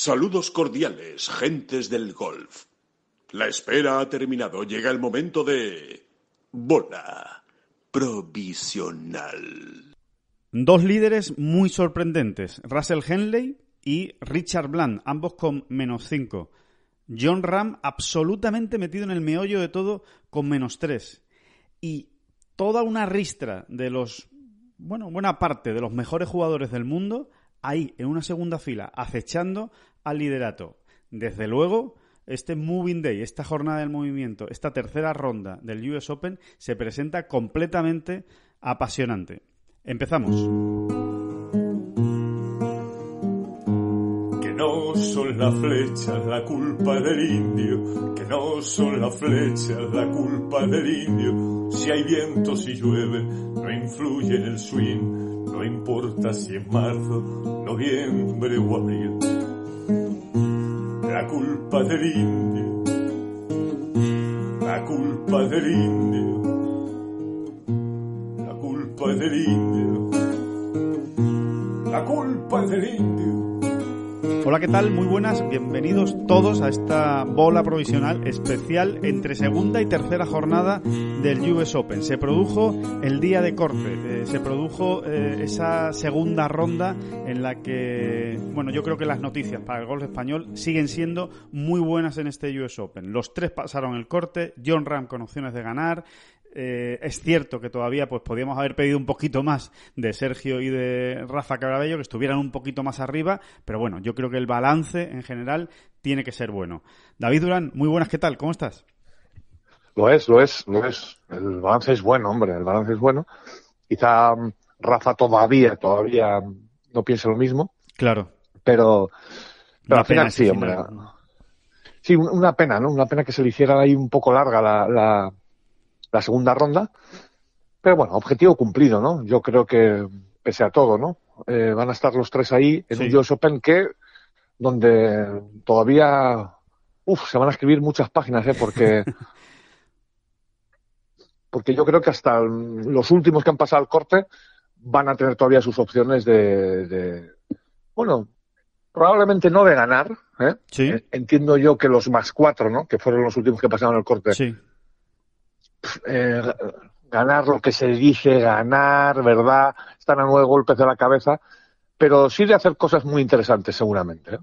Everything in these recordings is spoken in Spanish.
Saludos cordiales, gentes del golf. La espera ha terminado. Llega el momento de... Bola provisional. Dos líderes muy sorprendentes, Russell Henley y Richard Bland, ambos con menos 5. John Ram absolutamente metido en el meollo de todo con menos 3. Y toda una ristra de los, bueno, buena parte de los mejores jugadores del mundo ahí en una segunda fila, acechando al liderato. Desde luego, este Moving Day, esta jornada del movimiento, esta tercera ronda del US Open se presenta completamente apasionante. Empezamos. Que no son las flechas la culpa del indio, que no son las flechas la culpa del indio. Si hay viento, si llueve, no influye en el swing no importa si es marzo, noviembre o abril. La culpa del indio, la culpa del indio, la culpa del indio, la culpa del indio. Hola, ¿qué tal? Muy buenas, bienvenidos todos a esta bola provisional especial entre segunda y tercera jornada del US Open. Se produjo el día de corte, eh, se produjo eh, esa segunda ronda en la que, bueno, yo creo que las noticias para el golf español siguen siendo muy buenas en este US Open. Los tres pasaron el corte, John Ram con opciones de ganar, eh, es cierto que todavía pues podíamos haber pedido un poquito más de Sergio y de Rafa Carabello, que estuvieran un poquito más arriba, pero bueno, yo creo que el balance en general tiene que ser bueno. David Durán, muy buenas, ¿qué tal? ¿Cómo estás? Lo es, lo es, lo es. El balance es bueno, hombre, el balance es bueno. Quizá mm, Rafa todavía, todavía no piense lo mismo. Claro. Pero, pero al sí, hombre. Sí, una pena, ¿no? Una pena que se le hiciera ahí un poco larga la la segunda ronda. Pero bueno, objetivo cumplido, ¿no? Yo creo que, pese a todo, ¿no? Eh, van a estar los tres ahí en un US Open que, donde todavía, Uf, se van a escribir muchas páginas, ¿eh? Porque, porque yo creo que hasta los últimos que han pasado al corte van a tener todavía sus opciones de, bueno, probablemente no de ganar. ¿eh? Sí. Eh, entiendo yo que los más cuatro, ¿no? Que fueron los últimos que pasaron el corte. Sí eh, ganar lo que se dice, ganar, ¿verdad? Están a nueve golpes de la cabeza, pero sí de hacer cosas muy interesantes seguramente. ¿eh?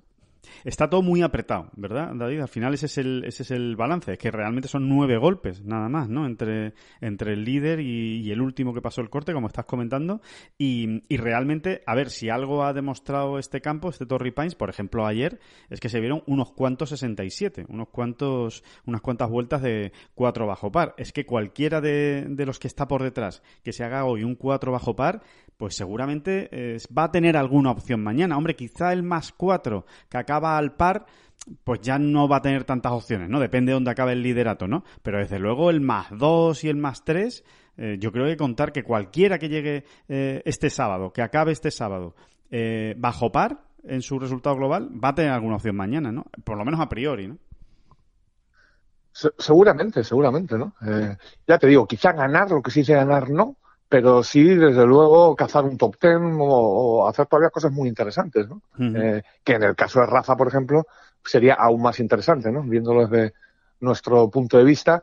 Está todo muy apretado, ¿verdad, David? Al final ese es el, ese es el balance, es que realmente son nueve golpes, nada más, ¿no? Entre, entre el líder y, el último que pasó el corte, como estás comentando, y, realmente, a ver, si algo ha demostrado este campo, este Torrey Pines, por ejemplo, ayer, es que se vieron unos cuantos 67, unos cuantos, unas cuantas vueltas de cuatro bajo par. Es que cualquiera de, los que está por detrás que se haga hoy un cuatro bajo par, pues seguramente eh, va a tener alguna opción mañana. Hombre, quizá el más cuatro que acaba va al par, pues ya no va a tener tantas opciones, ¿no? Depende de dónde acabe el liderato, ¿no? Pero desde luego el más 2 y el más 3, eh, yo creo que contar que cualquiera que llegue eh, este sábado, que acabe este sábado, eh, bajo par en su resultado global, va a tener alguna opción mañana, ¿no? Por lo menos a priori, ¿no? seguramente, seguramente, ¿no? ya te digo, quizá ganar lo que sí se ganar no, pero sí, desde luego, cazar un top ten o, hacer todavía cosas muy interesantes, ¿no? Eh, que en el caso de Rafa, por ejemplo, sería aún más interesante, ¿no? Viéndolo desde nuestro punto de vista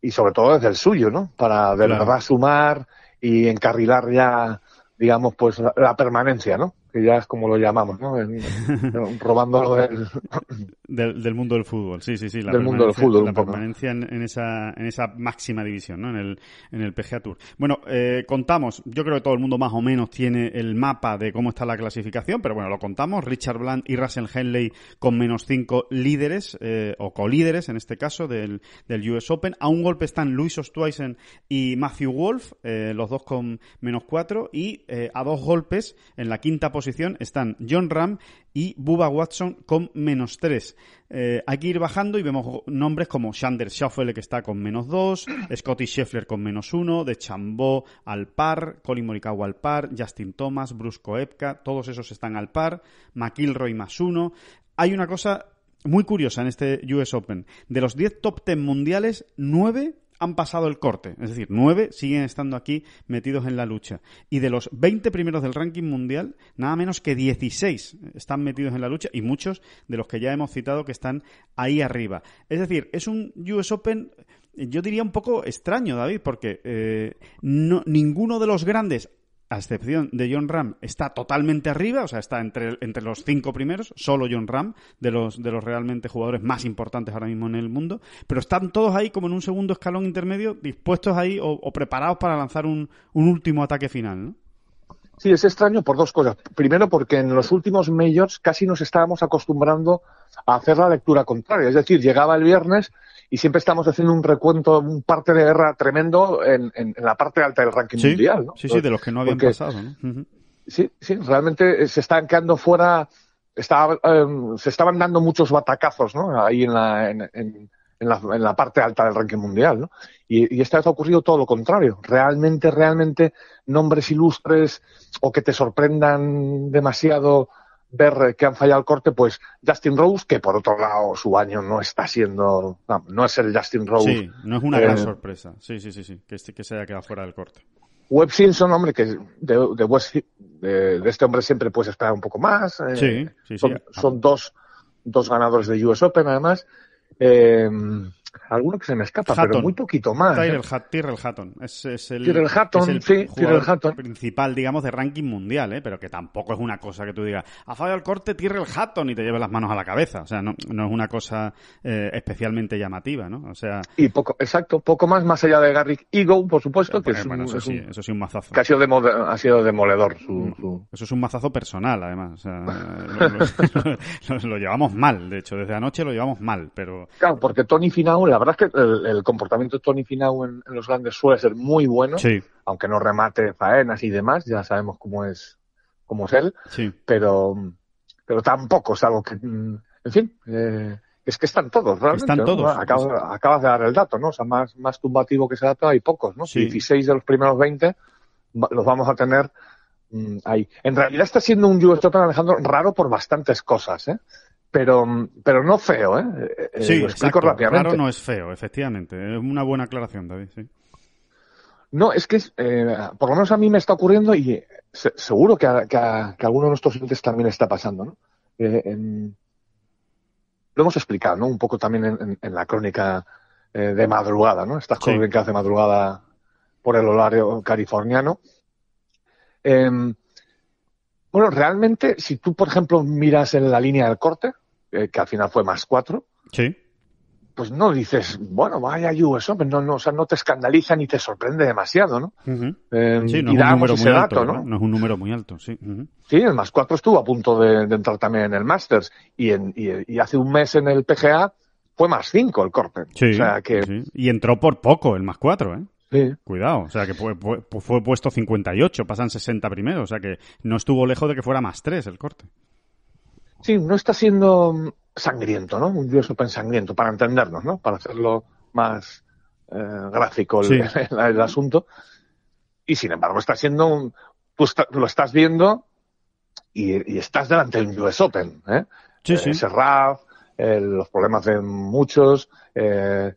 y sobre todo desde el suyo, ¿no? Para de verdad sumar y encarrilar ya, digamos, pues la permanencia, ¿no? que ya es como lo llamamos, ¿no? robándolo del... mundo del fútbol, sí, sí, sí. La del mundo fútbol, permanencia En, esa, en esa máxima división, ¿no? En el, en el PGA Tour. Bueno, eh, contamos, yo creo que todo el mundo más o menos tiene el mapa de cómo está la clasificación, pero bueno, lo contamos. Richard Bland y Russell Henley con menos cinco líderes, eh, o colíderes en este caso, del, US Open. A un golpe están Luis Ostweisen y Matthew Wolf, eh, los dos con menos cuatro, y eh, a dos golpes en la quinta posición posición están John Ram y Bubba Watson con menos 3. hay eh, que ir bajando y vemos nombres como Shander Shuffle que está con menos 2, Scotty Scheffler con menos 1, De Chambó al par, Colin Morikawa al par, Justin Thomas, Brusco Epka, todos esos están al par, McIlroy más 1. Hay una cosa muy curiosa en este US Open. De los 10 top 10 mundiales, 9 han pasado el corte, es decir, nueve siguen estando aquí metidos en la lucha. Y de los 20 primeros del ranking mundial, nada menos que 16 están metidos en la lucha y muchos de los que ya hemos citado que están ahí arriba. Es decir, es un US Open yo diría un poco extraño, David, porque eh, no, ninguno de los grandes a excepción de John Ram, está totalmente arriba, o sea, está entre, entre los cinco primeros, solo John Ram, de los, de los realmente jugadores más importantes ahora mismo en el mundo, pero están todos ahí como en un segundo escalón intermedio, dispuestos ahí o, preparados para lanzar un, último ataque final, ¿no? Sí, es extraño por dos cosas. Primero, porque en los últimos majors casi nos estábamos acostumbrando a hacer la lectura contraria. Es decir, llegaba el viernes y siempre estamos haciendo un recuento, un parte de guerra tremendo en, en, la parte alta del ranking mundial. Sí, sí, de los que no habían pasado. Sí, sí, realmente se están quedando fuera, está, em, se estaban dando muchos batacazos ¿no? ahí en la, en, la, en la, parte alta del ranking mundial. ¿no? Y, y, esta vez ha ocurrido todo lo contrario. Realmente, realmente, nombres ilustres o que te sorprendan demasiado ver eh, que han fallado el corte, pues Justin Rose, que por otro lado su año no está siendo, no, es el Justin Rose. Sí, no es una gran eh, sorpresa, sí, sí, sí, sí, que, este, que se haya quedado fuera del corte. Webb Simpson, hombre, que de, de, este hombre siempre puedes esperar un poco más. Eh, sí, sí, Son, dos, dos ganadores de US Open, además. Eh, alguno que se me escapa, pero muy poquito más. ¿eh? Tyrell, Hatton. el, Hatton, es el principal, digamos, de ranking mundial, ¿eh? pero que tampoco es una cosa que tú digas, ha fallado el corte el Hatton y te lleves las manos a la cabeza. O sea, no, es una cosa eh, especialmente llamativa, ¿no? O sea... Y poco, exacto, poco más, más allá de Garrick Eagle por supuesto, que es, un, mazazo. Que ha sido, ha sido demoledor. Mm. Eso es un mazazo personal, además. lo, llevamos mal, de hecho, desde anoche lo llevamos mal, pero... Claro, porque Tony Final la verdad es que el, comportamiento de Tony Finau en, los grandes suele ser muy bueno, aunque no remate faenas y demás, ya sabemos cómo es, cómo es él, pero, pero tampoco es algo que, mm, en fin, eh, es que están todos, realmente. Están todos. Acabas, acabas, de dar el dato, ¿no? O sea, más, más tumbativo que ese dato hay pocos, ¿no? 16 de los primeros 20 los vamos a tener mm, Ahí. En realidad está siendo un US Open, Alejandro, raro por bastantes cosas, ¿eh? pero, pero no feo, ¿eh? eh sí, Claro, no es feo, efectivamente. Es una buena aclaración, David, sí. No, es que eh, por lo menos a mí me está ocurriendo y eh, seguro que a, que, alguno de nuestros clientes también está pasando, ¿no? lo hemos explicado, ¿no? Un poco también en, la crónica de madrugada, ¿no? Estas crónicas que de madrugada por el horario californiano. Em, bueno, realmente, si tú, por ejemplo, miras en la línea del corte, eh, que al final fue más 4, sí. pues no dices, bueno, vaya yo eso, no, no, no te escandaliza ni te sorprende demasiado, ¿no? ¿no? es un número muy alto, sí. Sí, el más 4 estuvo a punto de, entrar también en el Masters y, en, hace un mes en el PGA fue más 5 el corte. que... Y entró por poco el más 4, ¿eh? Cuidado, o sea que fue, pues puesto 58, pasan 60 primero, o sea que no estuvo lejos de que fuera más 3 el corte. Sí, no está siendo mm, sangriento, ¿no? Un dios open sangriento, para entendernos, ¿no? Para hacerlo más eh, gráfico el, asunto. Y sin embargo, está siendo un, lo estás viendo y, estás delante del US Open, ¿eh? Sí, eh, sí. Eh, los problemas de muchos, eh,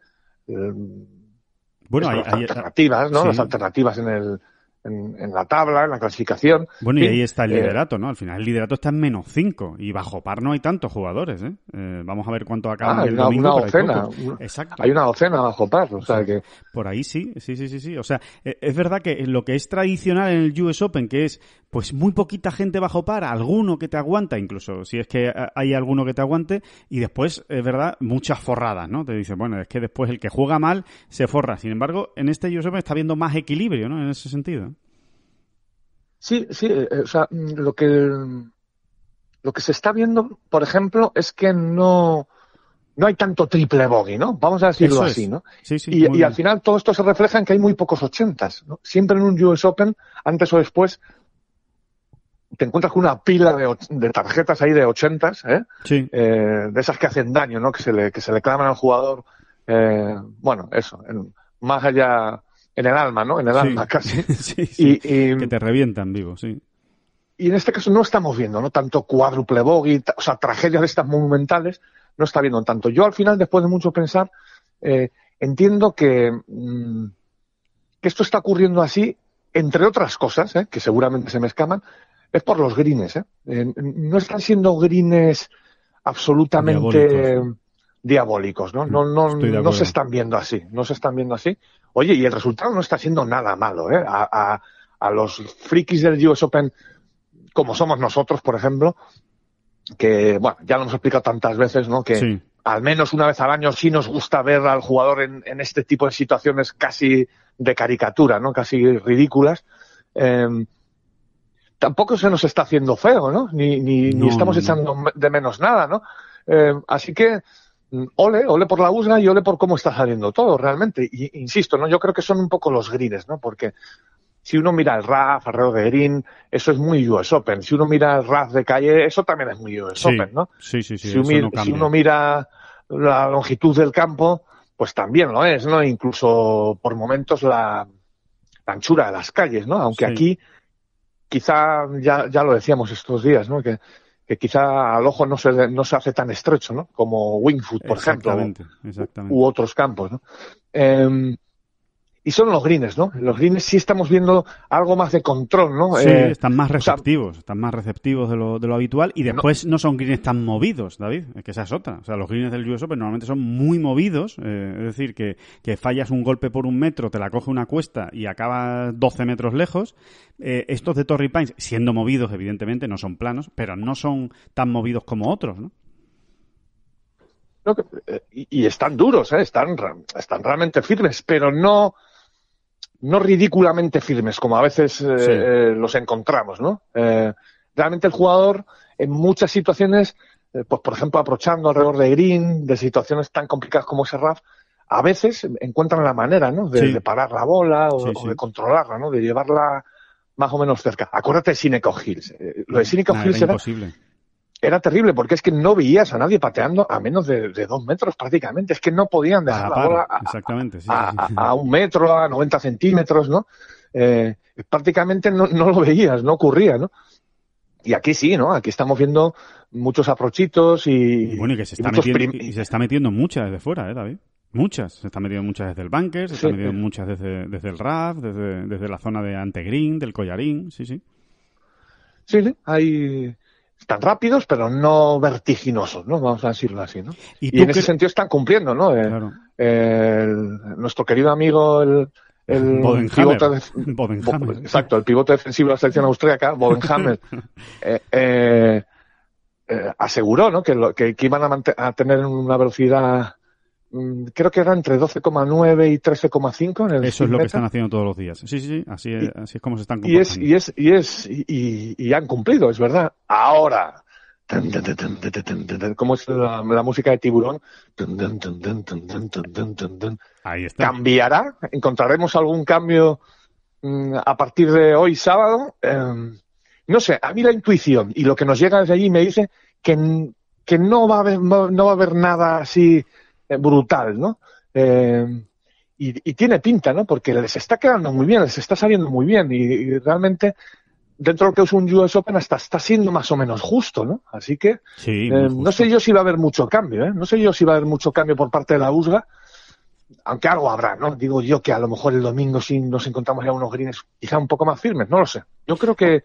bueno, hay, alternativas, ¿no? Las alternativas en el, en, la tabla, en la clasificación. Bueno, y, ahí está el eh, liderato, ¿no? Al final el liderato está en menos 5 y bajo par no hay tantos jugadores, ¿eh? eh vamos a ver cuánto acaba ah, el una, domingo. Una docena. Hay Exacto. Hay una docena bajo par, o, sea, que... Por ahí sí, sí, sí, sí, sí. O sea, eh, es verdad que lo que es tradicional en el US Open, que es pues muy poquita gente bajo par, alguno que te aguanta, incluso si es que hay alguno que te aguante, y después, es verdad, muchas forradas, ¿no? Te dicen, bueno, es que después el que juega mal se forra. Sin embargo, en este US Open está viendo más equilibrio, ¿no? En ese sentido. Sí, sí, eh, eh, o sea, mm, lo que, lo que se está viendo, por ejemplo, es que no, no hay tanto triple bogey, ¿no? Vamos a decirlo así, ¿no? Sí, sí, y, y al final todo esto se refleja en que hay muy pocos ochentas, ¿no? Siempre en un US Open, antes o después, te encuentras con una pila de, tarjetas ahí de ochentas, ¿eh? Sí. Eh, de esas que hacen daño, ¿no? Que se le, que se le claman al jugador, bueno, eso, más allá en el alma, ¿no? En el alma casi. que te revientan digo, sí. Y en este caso no estamos viendo, ¿no? Tanto cuádruple bogey, o sea, tragedias de estas monumentales, no está viendo tanto. Yo al final, después de mucho pensar, eh, entiendo que, mm, que esto está ocurriendo así, entre otras cosas, ¿eh? que seguramente se me escaman, es por los grines. ¿eh? ¿eh? no están siendo grines absolutamente diabólicos, diabólicos ¿no? No, no, no se están viendo así, no se están viendo así. Oye, y el resultado no está siendo nada malo, ¿eh? A, los frikis del US Open, como somos nosotros, por ejemplo, que, bueno, ya lo hemos explicado tantas veces, ¿no? Que al menos una vez al año sí nos gusta ver al jugador en, este tipo de situaciones casi de caricatura, ¿no? Casi ridículas. Em, tampoco se nos está haciendo feo, ¿no? Ni, ni, estamos echando de menos nada, ¿no? Em, así que Mm, ole, ole por la USGA y ole por cómo está saliendo todo realmente. Y insisto, ¿no? Yo creo que son un poco los grines, ¿no? Porque si uno mira el RAF, alrededor de Green, eso es muy US Open. Si uno mira el RAF de calle, eso también es muy US Open, ¿no? Si, uno, mira la longitud del campo, pues también lo es, ¿no? Incluso por momentos la, anchura de las calles, ¿no? Aunque aquí, quizá ya, ya lo decíamos estos días, ¿no? Que que quizá al ojo no se, no se hace tan estrecho, ¿no? Como Wingfoot, por ejemplo, U, otros campos, ¿no? Em, y son los greens, ¿no? Los greens sí estamos viendo algo más de control, ¿no? Sí, eh, están más receptivos, están más receptivos de lo, habitual y después no, son greens tan movidos, David, que esa es otra. O sea, los greens del US Open pues, normalmente son muy movidos, eh, es decir, que, fallas un golpe por un metro, te la coge una cuesta y acaba 12 metros lejos. Eh, estos de Torrey Pines, siendo movidos, evidentemente, no son planos, pero no son tan movidos como otros, ¿no? y, están duros, están, están realmente firmes, pero no, no ridículamente firmes, como a veces eh, eh, los encontramos, ¿no? Eh, realmente el jugador, en muchas situaciones, pues por ejemplo, aprochando alrededor de Green, de situaciones tan complicadas como ese RAF, a veces encuentran la manera, ¿no? De, parar la bola o, de controlarla, ¿no? De llevarla más o menos cerca. Acuérdate de Sineco Hills. lo de mm. Sineco Hills era, imposible era terrible porque es que no veías a nadie pateando a menos de, dos metros prácticamente. Es que no podían dejar ah, la, bola a, exactamente, un metro, a 90 centímetros, ¿no? Eh, prácticamente no, lo veías, no ocurría, ¿no? Y aquí sí, ¿no? Aquí estamos viendo muchos aprochitos y. y bueno, y que se está, metiendo, y se está metiendo muchas desde fuera, ¿eh, David? Muchas. Se está metiendo muchas desde el bunker, se están metiendo muchas desde, desde el RAF, desde, la zona de green del Collarín, sí, sí. Sí, sí. Hay están rápidos, pero no vertiginosos, ¿no? Vamos a decirlo así, ¿no? Y, en ese sentido están cumpliendo, ¿no? Eh, nuestro querido amigo, el, pivote exacto, el pivote defensivo de la selección austríaca, Bobenhammer, eh, eh, eh, aseguró, ¿no? Que, que, iban a tener una velocidad creo que era entre 12,9 y 13,5 en el Eso es lo que están haciendo todos los días. Sí, sí, Así, es, así es como se están cumpliendo. Y es, y es, y es, y, han cumplido, es verdad. Ahora, cómo es la, música de tiburón. Ahí ¿Cambiará? ¿Encontraremos algún cambio a partir de hoy sábado? no sé, a mí la intuición y lo que nos llega desde allí me dice que, que no, va a no va a haber nada así eh, brutal, ¿no? Eh, y, tiene pinta, ¿no? Porque les está quedando muy bien, les está saliendo muy bien y, realmente dentro de lo que es un US Open hasta está siendo más o menos justo, ¿no? Así que eh, no sé yo si va a haber mucho cambio, ¿eh? No sé yo si va a haber mucho cambio por parte de la USGA aunque algo habrá, ¿no? Digo yo que a lo mejor el domingo sí nos encontramos ya unos greens quizá un poco más firmes, no lo sé. Yo creo que,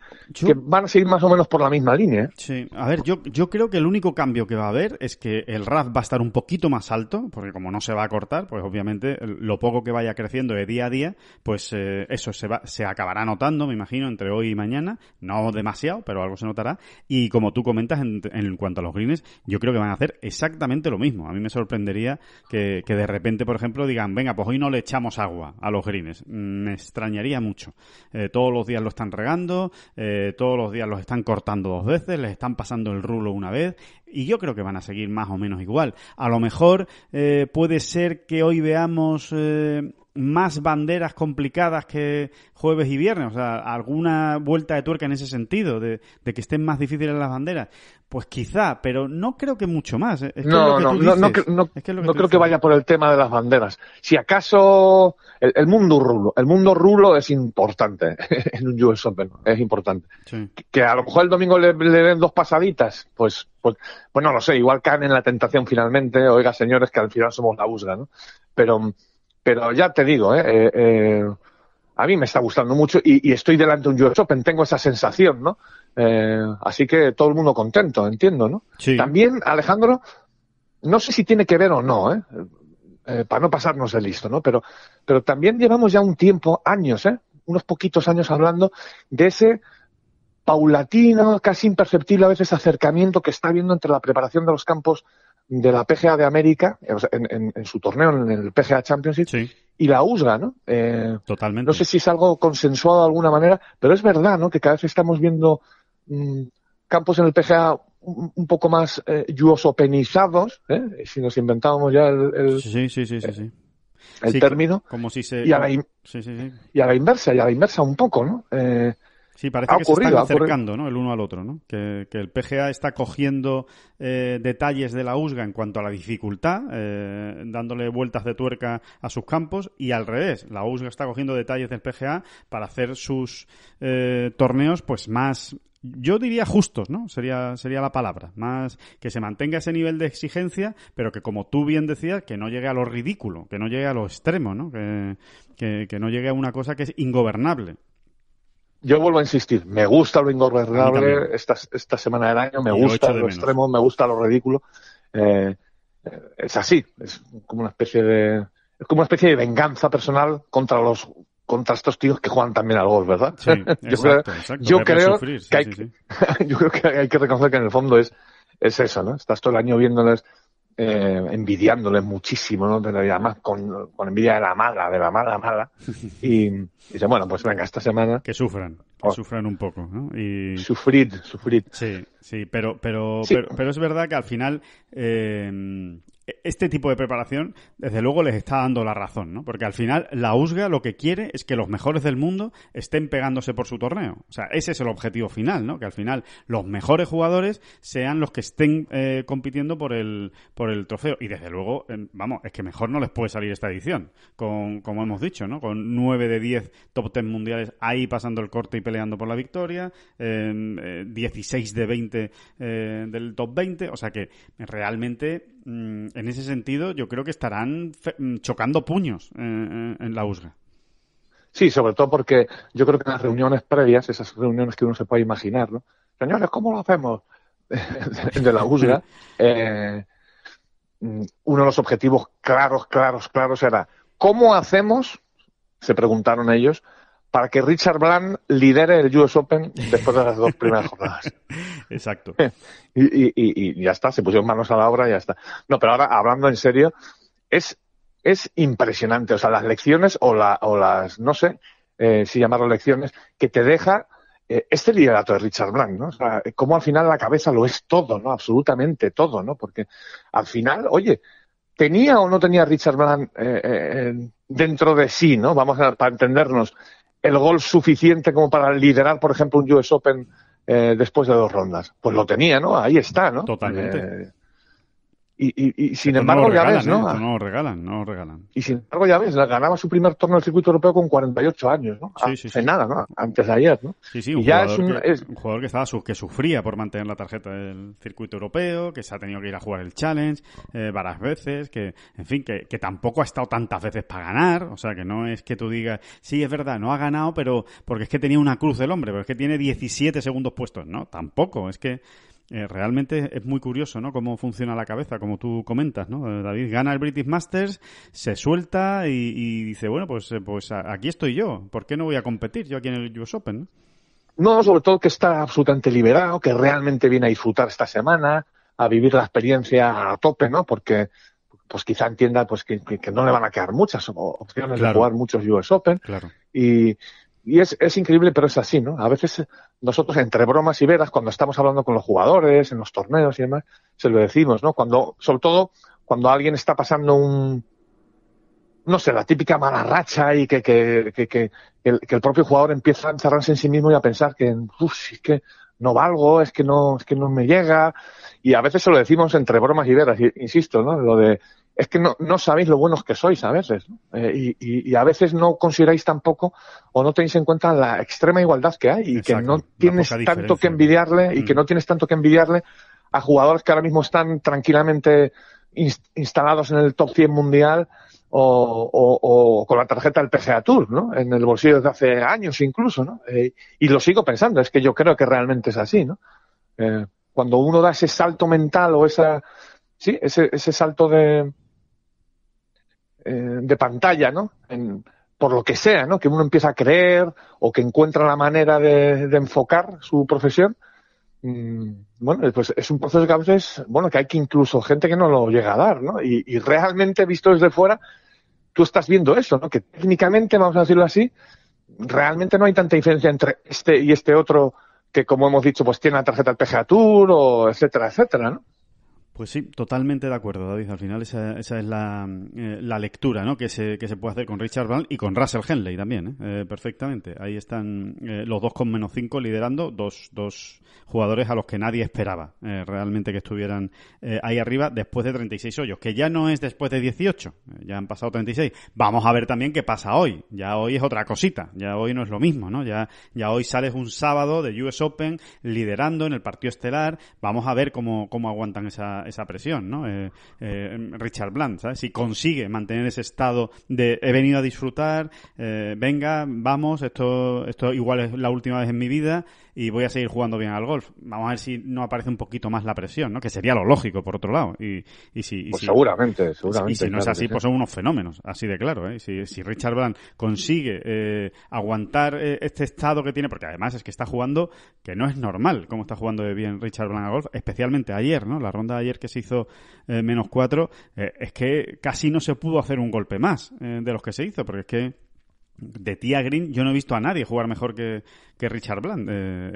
van a seguir más o menos por la misma línea. ¿eh? Sí, a ver, yo, yo creo que el único cambio que va a haber es que el RAF va a estar un poquito más alto, porque como no se va a cortar, pues obviamente lo poco que vaya creciendo de día a día, pues eh, eso se, va, se acabará notando, me imagino, entre hoy y mañana. No demasiado, pero algo se notará. Y como tú comentas en, en cuanto a los greens, yo creo que van a hacer exactamente lo mismo. A mí me sorprendería que de repente, por ejemplo, digan, venga, pues hoy no le echamos agua a los grines. Me extrañaría mucho. Eh, todos los días lo están regando, eh, todos los días los están cortando dos veces, les están pasando el rulo una vez y yo creo que van a seguir más o menos igual. A lo mejor eh, puede ser que hoy veamos más banderas complicadas que jueves y viernes, o sea, alguna vuelta de tuerca en ese sentido, de, que estén más difíciles las banderas. Pues quizá, pero no creo que mucho más. ¿eh? no, no, creo que vaya por el tema de las banderas. Si acaso el, mundo rulo, el mundo rulo es importante en un US Open, es importante. Que a lo mejor el domingo le, den dos pasaditas, pues, pues, pues, no lo sé, igual caen en la tentación finalmente, oiga señores que al final somos la busga, ¿no? Pero pero ya te digo, eh, eh, eh, a mí me está gustando mucho y, estoy delante de un US tengo esa sensación, ¿no? Eh, así que todo el mundo contento, entiendo, ¿no? Sí. También, Alejandro, no sé si tiene que ver o no, ¿eh? para no pasarnos de listo, ¿no? Pero, pero también llevamos ya un tiempo, años, ¿eh? unos poquitos años hablando de ese paulatino, casi imperceptible a veces acercamiento que está habiendo entre la preparación de los campos de la PGA de América, eh, en, su torneo, en el PGA Championship, y la USGA, ¿no? Eh, Totalmente. No sé si es algo consensuado de alguna manera, pero es verdad, ¿no? Que cada vez estamos viendo mm, campos en el PGA un, poco más eh, ¿eh? si nos inventábamos ya el, término, como si se... y, a la y a la inversa, y a la inversa un poco, ¿no? Eh, Sí, parece que se están acercando ¿no? el uno al otro, ¿no? que, el PGA está cogiendo eh, detalles de la USGA en cuanto a la dificultad, eh, dándole vueltas de tuerca a sus campos y al revés, la USGA está cogiendo detalles del PGA para hacer sus eh, torneos pues más yo diría justos, ¿no? Sería, sería la palabra. Más que se mantenga ese nivel de exigencia, pero que como tú bien decías, que no llegue a lo ridículo, que no llegue a lo extremo, ¿no? que, que no llegue a una cosa que es ingobernable yo vuelvo a insistir, me gusta lo ingobernable esta, semana del año, me gusta lo, extremo, me gusta lo ridículo. Eh, es así, es como una especie de es como una especie de venganza personal contra los contra estos tíos que juegan también al golf, ¿verdad? Sí, yo, yo creo, que hay, yo creo que hay que reconocer que en el fondo es es eso, ¿no? Estás todo el año viéndoles eh, envidiándoles muchísimo, ¿no? además con, con envidia de la mala, de la mala, mala. Y, dice, bueno, pues venga, esta semana. Que sufran, que oh. sufran un poco, ¿no? Y... Sufrid, sufrid. Sí, sí, pero, pero, Pero, pero, es verdad que al final eh, este tipo de preparación, desde luego, les está dando la razón, ¿no? Porque al final la USGA lo que quiere es que los mejores del mundo estén pegándose por su torneo. O sea, ese es el objetivo final, ¿no? Que al final los mejores jugadores sean los que estén eh, compitiendo por el, por el trofeo. Y desde luego, em, vamos, es que mejor no les puede salir esta edición, con, como hemos dicho, ¿no? Con 9 de 10 top 10 mundiales ahí pasando el corte y peleando por la victoria, 16 em, eh, de 20 eh, del top 20, o sea que realmente mm, en ese ese sentido yo creo que estarán mm, chocando puños eh, eh, en, la USGA. Sí, sobre todo porque yo creo que en las reuniones previas, esas reuniones que uno se puede imaginar, ¿no? Señores, ¿cómo lo hacemos? de la USGA, eh, mm, uno de los objetivos claros, claros, claros era, ¿cómo hacemos, se preguntaron ellos, para que Richard Bland lidere el US Open después de las dos primeras jornadas. Exacto. Y, ya está, se pusieron manos a la obra y ya está. No, pero ahora, hablando en serio, es, es impresionante. O sea, las lecciones o, la, o las, no sé eh, si llamarlo lecciones, que te deja eh, este liderato de Richard Blanc, ¿no? O sea, cómo al final la cabeza lo es todo, ¿no? Absolutamente todo, ¿no? Porque al final, oye, ¿tenía o no tenía Richard Bland eh, dentro de sí, ¿no? Vamos a, para entendernos, el gol suficiente como para liderar, por ejemplo, un US Open eh, después de dos rondas. Pues lo tenía, ¿no? Ahí está, ¿no? Totalmente. Eh, y, sin embargo, ya ves, ¿no? No no regalan, no ¿eh? ah. regalan. Y sin embargo, ya ves, ganaba su primer torneo del circuito europeo con 48 años, ¿no? Sí, sí, sí. nada, ¿no? Antes de ayer, ¿no? Sí, sí, un, jugador, que, que, estaba, que sufría por mantener la tarjeta del circuito europeo, que se ha tenido que ir a jugar el Challenge eh, varias veces, que, en fin, que, que tampoco ha estado tantas veces para ganar, o sea, que no es que tú digas, sí, es verdad, no ha ganado, pero porque es que tenía una cruz del hombre, pero es que tiene 17 segundos puestos, ¿no? Tampoco, es que eh, realmente es muy curioso, ¿no? Cómo funciona la cabeza, como tú comentas, ¿no? Eh, David gana el British Masters, se suelta y, dice, bueno, pues, eh, pues aquí estoy yo, ¿por qué no voy a competir yo aquí en el US Open? No, sobre todo que está absolutamente liberado, que realmente viene a disfrutar esta semana, a vivir la experiencia a tope, ¿no? Porque pues quizá entienda pues que, no le van a quedar muchas opciones de jugar muchos US Open. Claro. Y, y es, es, increíble, pero es así, ¿no? A veces eh, nosotros, entre bromas y veras, cuando estamos hablando con los jugadores, en los torneos y demás, se lo decimos, ¿no? Cuando, sobre todo, cuando alguien está pasando un, no sé, la típica mala racha y que, el, propio jugador empieza a encerrarse en sí mismo y a pensar que, uff, es que no valgo, es que no, es que no me llega. Y a veces se lo decimos entre bromas y veras, insisto, ¿no? Lo de, es que no, no sabéis lo buenos que sois a veces. ¿no? Eh, y, a veces no consideráis tampoco o no tenéis en cuenta la extrema igualdad que hay y que no tienes tanto que envidiarle y que mm. no tienes tanto que envidiarle a jugadores que ahora mismo están tranquilamente instalados en el top 100 mundial o, con la tarjeta del PGA Tour, ¿no? En el bolsillo desde hace años incluso, ¿no? Eh, y lo sigo pensando, es que yo creo que realmente es así, ¿no? Eh, cuando uno da ese salto mental o esa, sí, ese, ese salto de, eh, de pantalla, ¿no? En, por lo que sea, ¿no? Que uno empieza a creer o que encuentra la manera de, enfocar su profesión. Mm, bueno, pues es un proceso que a veces, bueno, que hay que incluso gente que no lo llega a dar, ¿no? Y, realmente visto desde fuera, tú estás viendo eso, ¿no? Que técnicamente, vamos a decirlo así, realmente no hay tanta diferencia entre este y este otro que, como hemos dicho, pues tiene la tarjeta de PGA Tour o etcétera, etcétera, ¿no? Pues sí, totalmente de acuerdo, David. Al final esa, esa es la, eh, lectura ¿no? que, se, que se puede hacer con Richard Brown y con Russell Henley también, ¿eh? Eh, perfectamente. Ahí están los dos con menos cinco liderando, dos, dos jugadores a los que nadie esperaba realmente que estuvieran ahí arriba después de 36 hoyos, que ya no es después de 18, ya han pasado 36. Vamos a ver también qué pasa hoy. Ya hoy es otra cosita, ya hoy no es lo mismo, ¿no? Ya, ya hoy sales un sábado de US Open liderando en el partido estelar. Vamos a ver cómo, cómo aguantan esa esa presión, ¿no? Eh, eh, Richard Bland, ¿sabes? Si consigue mantener ese estado de he venido a disfrutar, eh, venga, vamos, esto, esto igual es la última vez en mi vida, y voy a seguir jugando bien al golf. Vamos a ver si no aparece un poquito más la presión, ¿no? Que sería lo lógico, por otro lado. Y, y si, pues seguramente, seguramente. Y si no es así, pues son unos fenómenos, así de claro, ¿eh? Si, Richard Brand consigue eh, aguantar eh, este estado que tiene, porque además es que está jugando, que no es normal cómo está jugando de bien Richard Brand al golf, especialmente ayer, ¿no? La ronda de ayer que se hizo menos cuatro, es que casi no se pudo hacer un golpe más de los que se hizo, porque es que de tía Green yo no he visto a nadie jugar mejor que, que Richard Bland. Eh,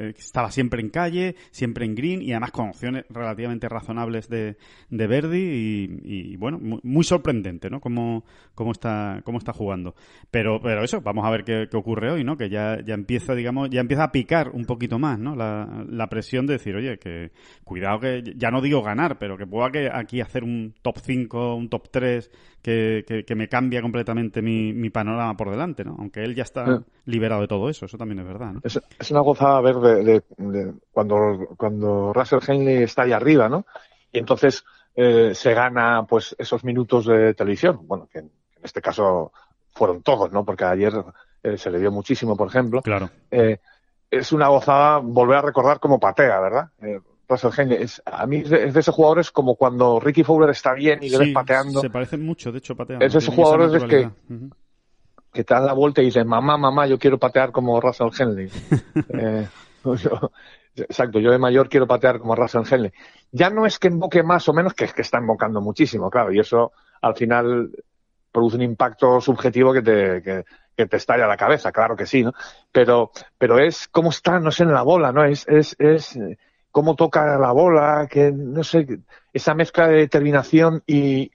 eh, estaba siempre en calle, siempre en green y además con opciones relativamente razonables de, de Verdi y, bueno, muy, sorprendente, ¿no? Cómo, está, cómo está jugando. Pero, pero eso, vamos a ver qué, ocurre hoy, ¿no? Que ya, ya empieza, digamos, ya empieza a picar un poquito más, ¿no? La, la presión de decir, oye, que cuidado que ya no digo ganar, pero que pueda que aquí hacer un top 5, un top 3 que, que, me cambia completamente mi, mi, panorama por delante, ¿no? Aunque él ya está liberado de todo eso, eso también es verdad, ¿no? es, una gozada ver de, cuando, cuando Russell Henley está ahí arriba, ¿no? Y entonces eh, se gana pues esos minutos de televisión. Bueno, que en, este caso fueron todos, ¿no? Porque ayer eh, se le dio muchísimo, por ejemplo. Claro. Eh, es una gozada volver a recordar cómo patea, ¿verdad? Russell Henley. Es, a mí es de, esos jugadores como cuando Ricky Fowler está bien y le sí, pateando. Se parecen mucho, de hecho, pateando. Es de esos jugadores que que te das la vuelta y dice mamá, mamá, yo quiero patear como Russell Henley. Eh, exacto, yo de mayor quiero patear como Russell Henley. Ya no es que envoque más o menos, que es que está invocando muchísimo, claro, y eso al final produce un impacto subjetivo que te, que, que te estalla la cabeza, claro que sí, ¿no? Pero, pero es cómo está, no sé, en la bola, ¿no? Es, es, es eh, cómo toca la bola, que no sé, esa mezcla de determinación y,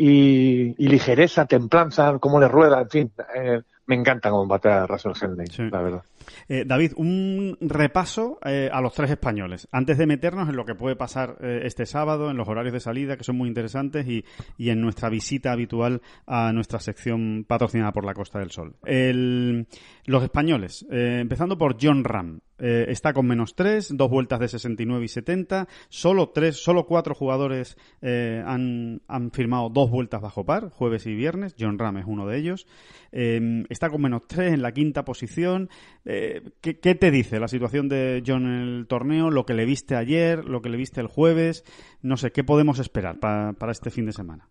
y, ligereza, templanza, cómo le rueda, en fin. Eh, me encanta combatir a Russell Henley, la verdad. Eh, David, un repaso eh, a los tres españoles. Antes de meternos en lo que puede pasar este sábado, en los horarios de salida, que son muy interesantes, y, en nuestra visita habitual a nuestra sección patrocinada por la Costa del Sol. los españoles, empezando por John Ram. Eh, está con menos 3, dos vueltas de 69 y 70, solo tres, solo cuatro jugadores eh, han, firmado dos vueltas bajo par, jueves y viernes, John Ram es uno de ellos, em, está con menos 3 en la quinta posición, eh, ¿qué, te dice la situación de John en el torneo, lo que le viste ayer, lo que le viste el jueves, no sé, qué podemos esperar para este fin de semana?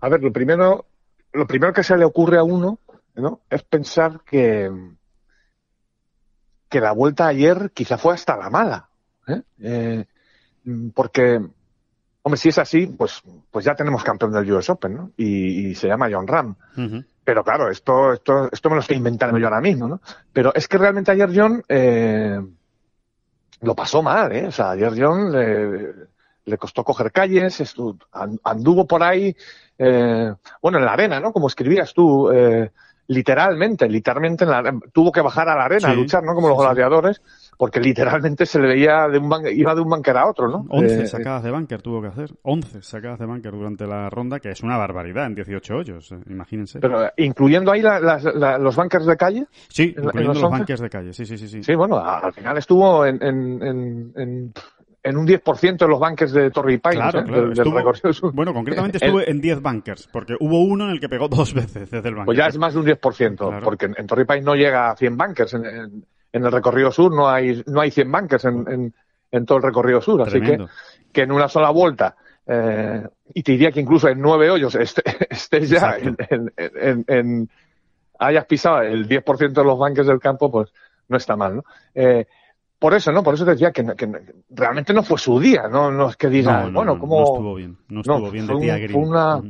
A ver, lo primero, lo primero que se le ocurre a uno ¿no? es pensar que, que la vuelta ayer quizá fue hasta la mala. ¿eh? Eh, porque, hombre, si es así, pues, pues ya tenemos campeón del US Open, ¿no? Y, se llama John Ram. Pero claro, esto, esto, esto me lo estoy inventando yo ahora mismo, ¿no? Pero es que realmente ayer John eh, lo pasó mal, ¿eh? O sea, ayer John le, costó coger calles, anduvo por ahí, bueno, en la arena, ¿no? Como escribías tú, eh, literalmente, literalmente tuvo que bajar a la arena a luchar, ¿no? Como los gladiadores, porque literalmente se le veía de un iba de un banquero a otro, ¿no? 11 eh, sacadas de banker tuvo que hacer, 11 sacadas de banker durante la ronda, que es una barbaridad en 18 hoyos, eh, imagínense. Pero eh, incluyendo ahí los bankers de calle. Sí, incluyendo los, de calle, sí, sí, sí, sí. Sí, bueno, al final estuvo en, en, en en un 10% de los banques de Torrey Pines. Claro, ¿eh? claro. bueno, concretamente estuve en 10 bankers, porque hubo uno en el que pegó dos veces desde el banco. Pues ya es más de un 10%, porque en, Torrey Pines no llega a 100 bankers En, el recorrido sur no hay, no hay 100 banques, en, todo el recorrido sur. Así que, que en una sola vuelta, eh, y te diría que incluso en nueve hoyos estés este ya en, hayas pisado el 10% de los banques del campo, pues no está mal, ¿no? Eh, por eso, ¿no? Por eso te decía que, realmente no fue su día, no, no es que diga, bueno, como... No estuvo bien, no estuvo bien de tía Una,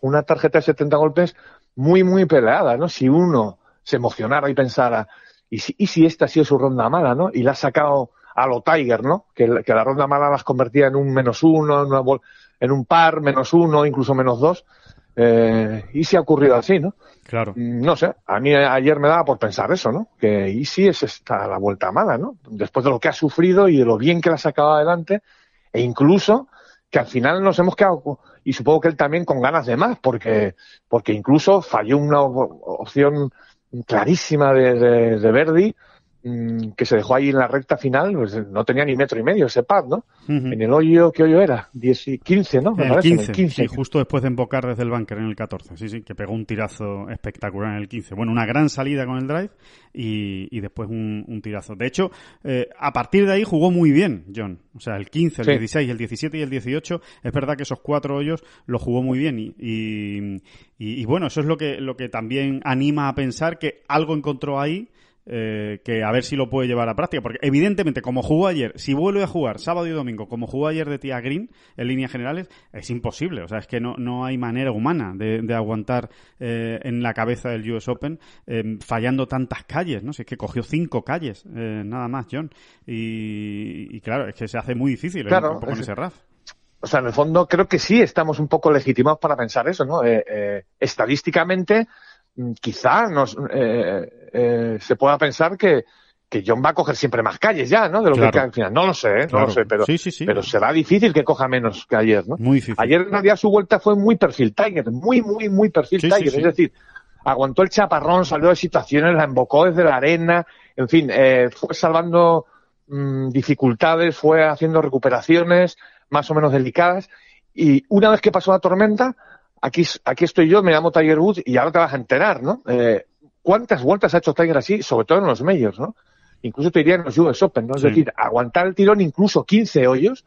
una tarjeta de 70 golpes muy, muy peleada, ¿no? Si uno se emocionara y pensara, ¿y si, y si esta ha sido su ronda mala, ¿no? Y la ha sacado a lo Tiger, ¿no? Que, que la ronda mala las convertía en un menos uno, en, en un par, menos uno, incluso menos dos. Eh, ¿Y si ha ocurrido así, no? Claro. Mm, no sé, a mí ayer me daba por pensar eso, ¿no? Que ¿y si es esta la vuelta mala, no? Después de lo que ha sufrido y de lo bien que la ha sacado adelante, e incluso que al final nos hemos quedado, y supongo que él también con ganas de más, porque, porque incluso falló una opción clarísima de, de Verdi, Mm, que se dejó ahí en la recta final, pues, no tenía ni metro y medio ese pad, ¿no? En el hoyo, ¿qué hoyo era? 15, ¿no? 15, justo después de embocar desde el bunker en el 14, sí, sí, que pegó un tirazo espectacular en el 15. Bueno, una gran salida con el drive y, después un, tirazo. De hecho, eh, a partir de ahí jugó muy bien, John. O sea, el 15, el 16, el 17 y el 18, es verdad que esos cuatro hoyos los jugó muy bien y, y, y bueno, eso es lo que, lo que también anima a pensar que algo encontró ahí eh, que a ver si lo puede llevar a práctica. Porque evidentemente, como jugó ayer, si vuelve a jugar sábado y domingo, como jugó ayer de Tía Green, en líneas generales, es imposible. O sea, es que no, hay manera humana de, aguantar eh, en la cabeza del US Open eh, fallando tantas calles, ¿no? Si es que cogió cinco calles, nada más, John. Y, claro, es que se hace muy difícil claro, ese RAF. O sea, en el fondo creo que sí estamos un poco legitimados para pensar eso, ¿no? estadísticamente Mm, quizá nos, eh, eh, se pueda pensar que, John va a coger siempre más calles ya, ¿no? De lo que al final. No lo sé, ¿eh? no lo sé, pero, será difícil que coja menos que ayer, ¿no? Muy difícil. Ayer en realidad su vuelta fue muy perfil Tiger, muy, muy, muy perfil Tiger. Es decir, aguantó el chaparrón, salió de situaciones, la embocó desde la arena, en fin, eh, fue salvando mm, dificultades, fue haciendo recuperaciones más o menos delicadas. Y una vez que pasó la tormenta, aquí, estoy yo, me llamo Tiger Woods y ahora te vas a enterar, ¿no? Eh, ¿Cuántas vueltas ha hecho Tiger así? Sobre todo en los medios, ¿no? Incluso te diría en los US Open, ¿no? Es decir, aguantar el tirón incluso 15 hoyos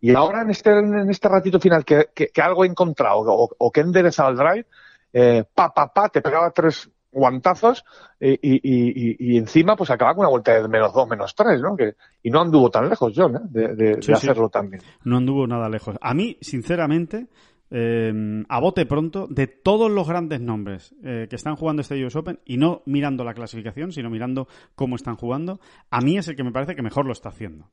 y ahora en este, en este ratito final que, algo he encontrado o, que he enderezado el drive, eh, pa, pa, pa, te pegaba tres guantazos y, encima pues acababa con una vuelta de menos dos, menos tres, ¿no? Que, y no anduvo tan lejos John ¿eh? de, hacerlo también. No anduvo nada lejos. A mí, sinceramente, Em, a bote pronto de todos los grandes nombres eh, que están jugando este US Open y no mirando la clasificación, sino mirando cómo están jugando, a mí es el que me parece que mejor lo está haciendo.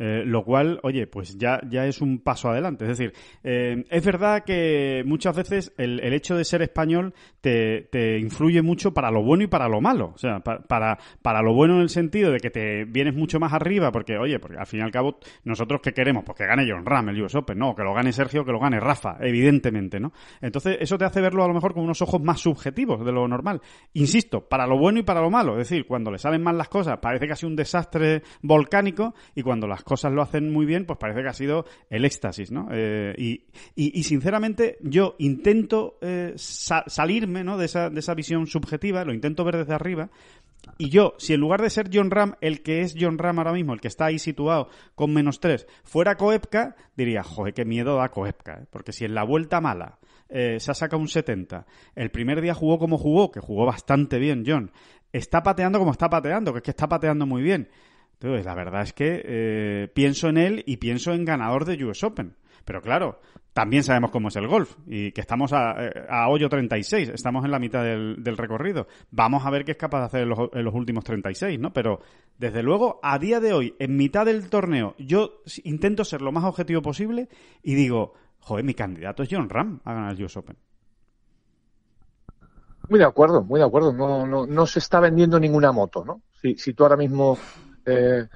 Eh, lo cual, oye, pues ya, ya es un paso adelante. Es decir, eh, es verdad que muchas veces el, el hecho de ser español te, te, influye mucho para lo bueno y para lo malo. O sea, para, para lo bueno en el sentido de que te vienes mucho más arriba, porque, oye, porque al fin y al cabo, nosotros que queremos, pues que gane John Ram el US no, que lo gane Sergio, que lo gane Rafa, evidentemente, ¿no? Entonces, eso te hace verlo a lo mejor con unos ojos más subjetivos de lo normal. Insisto, para lo bueno y para lo malo. Es decir, cuando le salen mal las cosas, parece casi un desastre volcánico, y cuando las cosas lo hacen muy bien, pues parece que ha sido el éxtasis, ¿no? Eh, y, y, sinceramente yo intento eh, salirme ¿no? de, esa, de esa visión subjetiva, lo intento ver desde arriba, y yo, si en lugar de ser John Ram, el que es John Ram ahora mismo, el que está ahí situado con menos 3, fuera Coepka, diría, joder, qué miedo da Coepka. ¿eh? Porque si en la vuelta mala se ha sacado un 70, el primer día jugó como jugó, que jugó bastante bien John, está pateando como está pateando, que es que está pateando muy bien. Entonces, la verdad es que eh, pienso en él y pienso en ganador de US Open. Pero claro, también sabemos cómo es el golf y que estamos a, eh, a hoyo 36, estamos en la mitad del, recorrido. Vamos a ver qué es capaz de hacer en los, últimos 36, ¿no? Pero desde luego, a día de hoy, en mitad del torneo, yo intento ser lo más objetivo posible y digo, joder, mi candidato es John Ram a ganar el US Open. Muy de acuerdo, muy de acuerdo. No, no, se está vendiendo ninguna moto, ¿no? Si, si tú ahora mismo eh,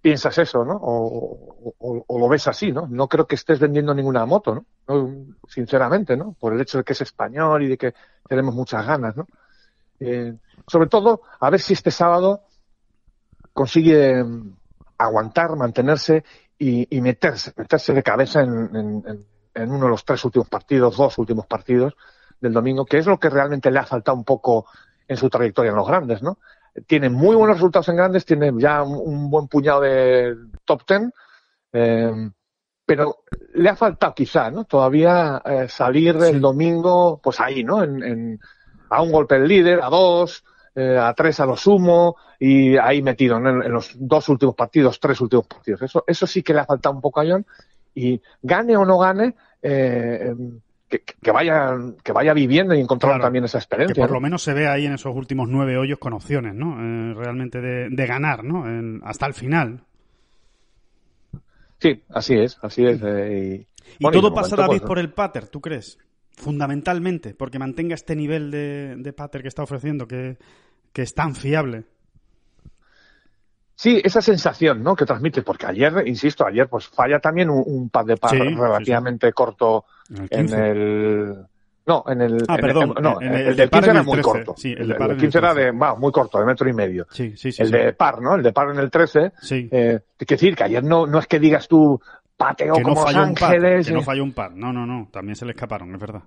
piensas eso, ¿no? O, lo ves así, ¿no? No creo que estés vendiendo ninguna moto, ¿no? Sinceramente, ¿no? Por el hecho de que es español y de que tenemos muchas ganas, ¿no? Eh, sobre todo, a ver si este sábado consigue mm, aguantar, mantenerse y, meterse, meterse de cabeza en, uno de los tres últimos partidos, dos últimos partidos del domingo, que es lo que realmente le ha faltado un poco en su trayectoria en los grandes, ¿no? tiene muy buenos resultados en grandes, tiene ya un, buen puñado de top ten, eh, pero le ha faltado quizá, ¿no? Todavía eh, salir el domingo, pues ahí, ¿no? a un golpe del líder, a dos, eh, a tres a lo sumo, y ahí metido en, los dos últimos partidos, tres últimos partidos. Eso, eso sí que le ha faltado un poco a John, y gane o no gane, eh, que, vaya, que vaya viviendo y encontrando también esa experiencia. Que por lo menos se ve ahí en esos últimos nueve hoyos con opciones, ¿no? Eh, realmente de, ganar, ¿no? hasta el final. Sí, así es, así es. Eh, y, todo pasa pasa, David, pues, por el pater, ¿tú crees? Fundamentalmente, porque mantenga este nivel de, pater que está ofreciendo, que, que es tan fiable. Sí, esa sensación ¿no? que transmite, porque ayer, insisto, ayer pues falla también un, par de par relativamente corto en el, No, en el, ah, el, no, el, era muy corto. el, de 15 era de, muy corto, de metro y medio. el de par, ¿no? El de par en el 13. Sí. Eh, que decir que ayer no, no es que digas tú pateo como no Ángeles. Un que no falló un par. No, no, no. También se le escaparon, es verdad.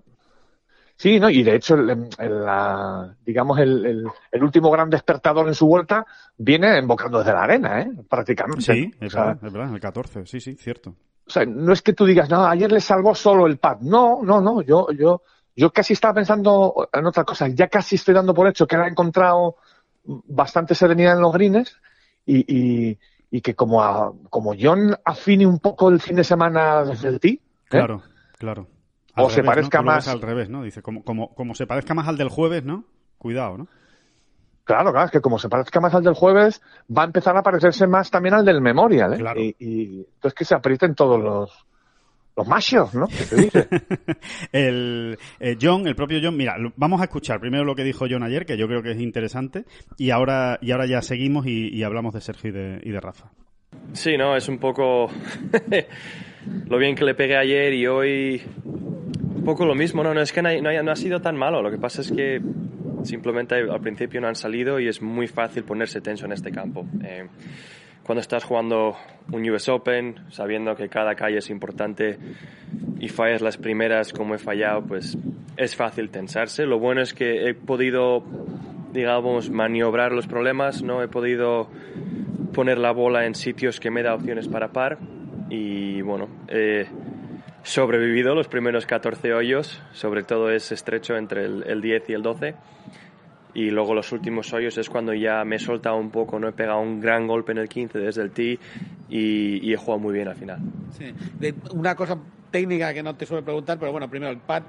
Sí, no, y de hecho, el, em, digamos, el, último gran despertador en su vuelta viene embocando desde la arena, ¿eh? prácticamente. Sí, es, verdad, el 14, sí, sí, cierto. O sea, no es que tú digas, no, ayer le salvó solo el pad. No, no, no, yo, yo, yo casi estaba pensando en otra cosa. Ya casi estoy dando por hecho que ha encontrado bastante serenidad en los greens y, que como, como John afine un poco el fin de semana desde ti. ¿eh? Claro, claro o se parezca más. Al revés, ¿no? Dice, como, se parezca más al del jueves, ¿no? Cuidado, ¿no? Claro, claro, es que como se parezca más al del jueves, va a empezar a parecerse más también al del Memorial, ¿eh? Claro. Y, entonces que se aprieten todos los, los machos, ¿no? ¿Qué te dice? el, eh, John, el propio John, mira, vamos a escuchar primero lo que dijo John ayer, que yo creo que es interesante, y ahora, y ahora ya seguimos y, hablamos de Sergio y de Rafa. Sí, no, es un poco lo bien que le pegué ayer y hoy poco lo mismo, no, es que no, ha sido tan malo, lo que pasa es que simplemente al principio no han salido y es muy fácil ponerse tenso en este campo. Eh, cuando estás jugando un US Open, sabiendo que cada calle es importante y fallas las primeras como he fallado, pues es fácil tensarse. Lo bueno es que he podido, digamos, maniobrar los problemas, no he podido poner la bola en sitios que me da opciones para par y bueno, eh, sobrevivido los primeros 14 hoyos, sobre todo es estrecho entre el, 10 y el 12. Y luego los últimos hoyos es cuando ya me he soltado un poco, no he pegado un gran golpe en el 15 desde el tee y, he jugado muy bien al final. una cosa técnica que no te suele preguntar, pero bueno, primero el pad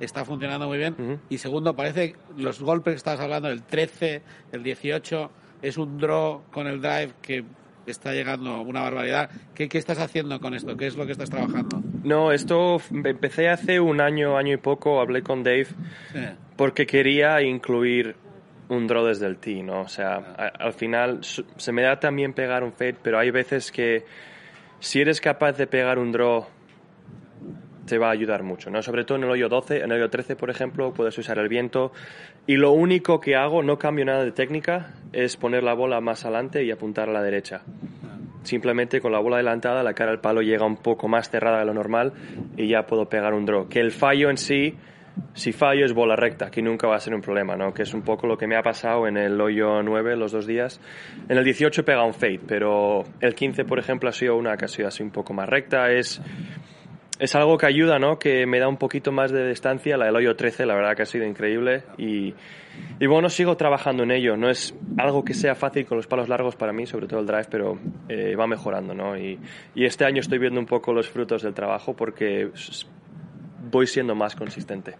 está funcionando muy bien y segundo, parece los golpes que estabas hablando, el 13, el 18, es un draw con el drive que está llegando a una barbaridad. ¿Qué, qué estás haciendo con esto? ¿Qué es lo que estás trabajando? No, esto empecé hace un año, año y poco, hablé con Dave porque quería incluir un draw desde el tee, O sea, ah. al final se me da también pegar un fade, pero hay veces que si eres capaz de pegar un draw te va a ayudar mucho, ¿no? Sobre todo en el hoyo 12, en el hoyo 13, por ejemplo, puedes usar el viento y lo único que hago, no cambio nada de técnica, es poner la bola más adelante y apuntar a la derecha. Ah simplemente con la bola adelantada la cara al palo llega un poco más cerrada de lo normal y ya puedo pegar un draw. Que el fallo en sí, si fallo es bola recta, que nunca va a ser un problema, ¿no? Que es un poco lo que me ha pasado en el hoyo 9 los dos días. En el 18 he pegado un fade, pero el 15, por ejemplo, ha sido una que ha sido así un poco más recta. Es, es algo que ayuda, ¿no? Que me da un poquito más de distancia. La del hoyo 13, la verdad que ha sido increíble y y bueno, sigo trabajando en ello. No es algo que sea fácil con los palos largos para mí, sobre todo el drive, pero eh, va mejorando, ¿no? Y, este año estoy viendo un poco los frutos del trabajo porque voy siendo más consistente.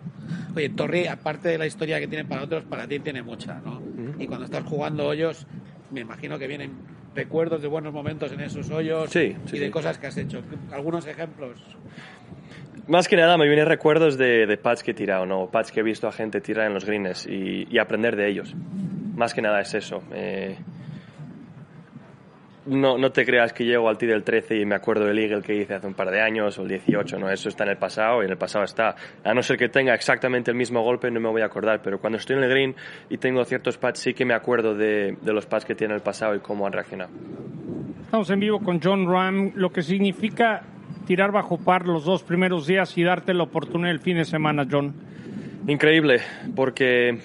Oye, Torri, aparte de la historia que tiene para otros, para ti tiene mucha, ¿no? Y cuando estás jugando hoyos, me imagino que vienen recuerdos de buenos momentos en esos hoyos sí, y de cosas que has hecho. ¿Algunos ejemplos? Más que nada me vienen recuerdos de, de pads que he tirado, ¿no? Pads que he visto a gente tirar en los greens y, y aprender de ellos. Más que nada es eso. Eh. no, no te creas que llego al tee del 13 y me acuerdo del Eagle que hice hace un par de años o el 18, ¿no? Eso está en el pasado y en el pasado está. A no ser que tenga exactamente el mismo golpe no me voy a acordar, pero cuando estoy en el green y tengo ciertos pads sí que me acuerdo de, de los pads que tiene el pasado y cómo han reaccionado. Estamos en vivo con John Ram, lo que significa tirar bajo par los dos primeros días y darte la oportunidad el fin de semana, John? Increíble, porque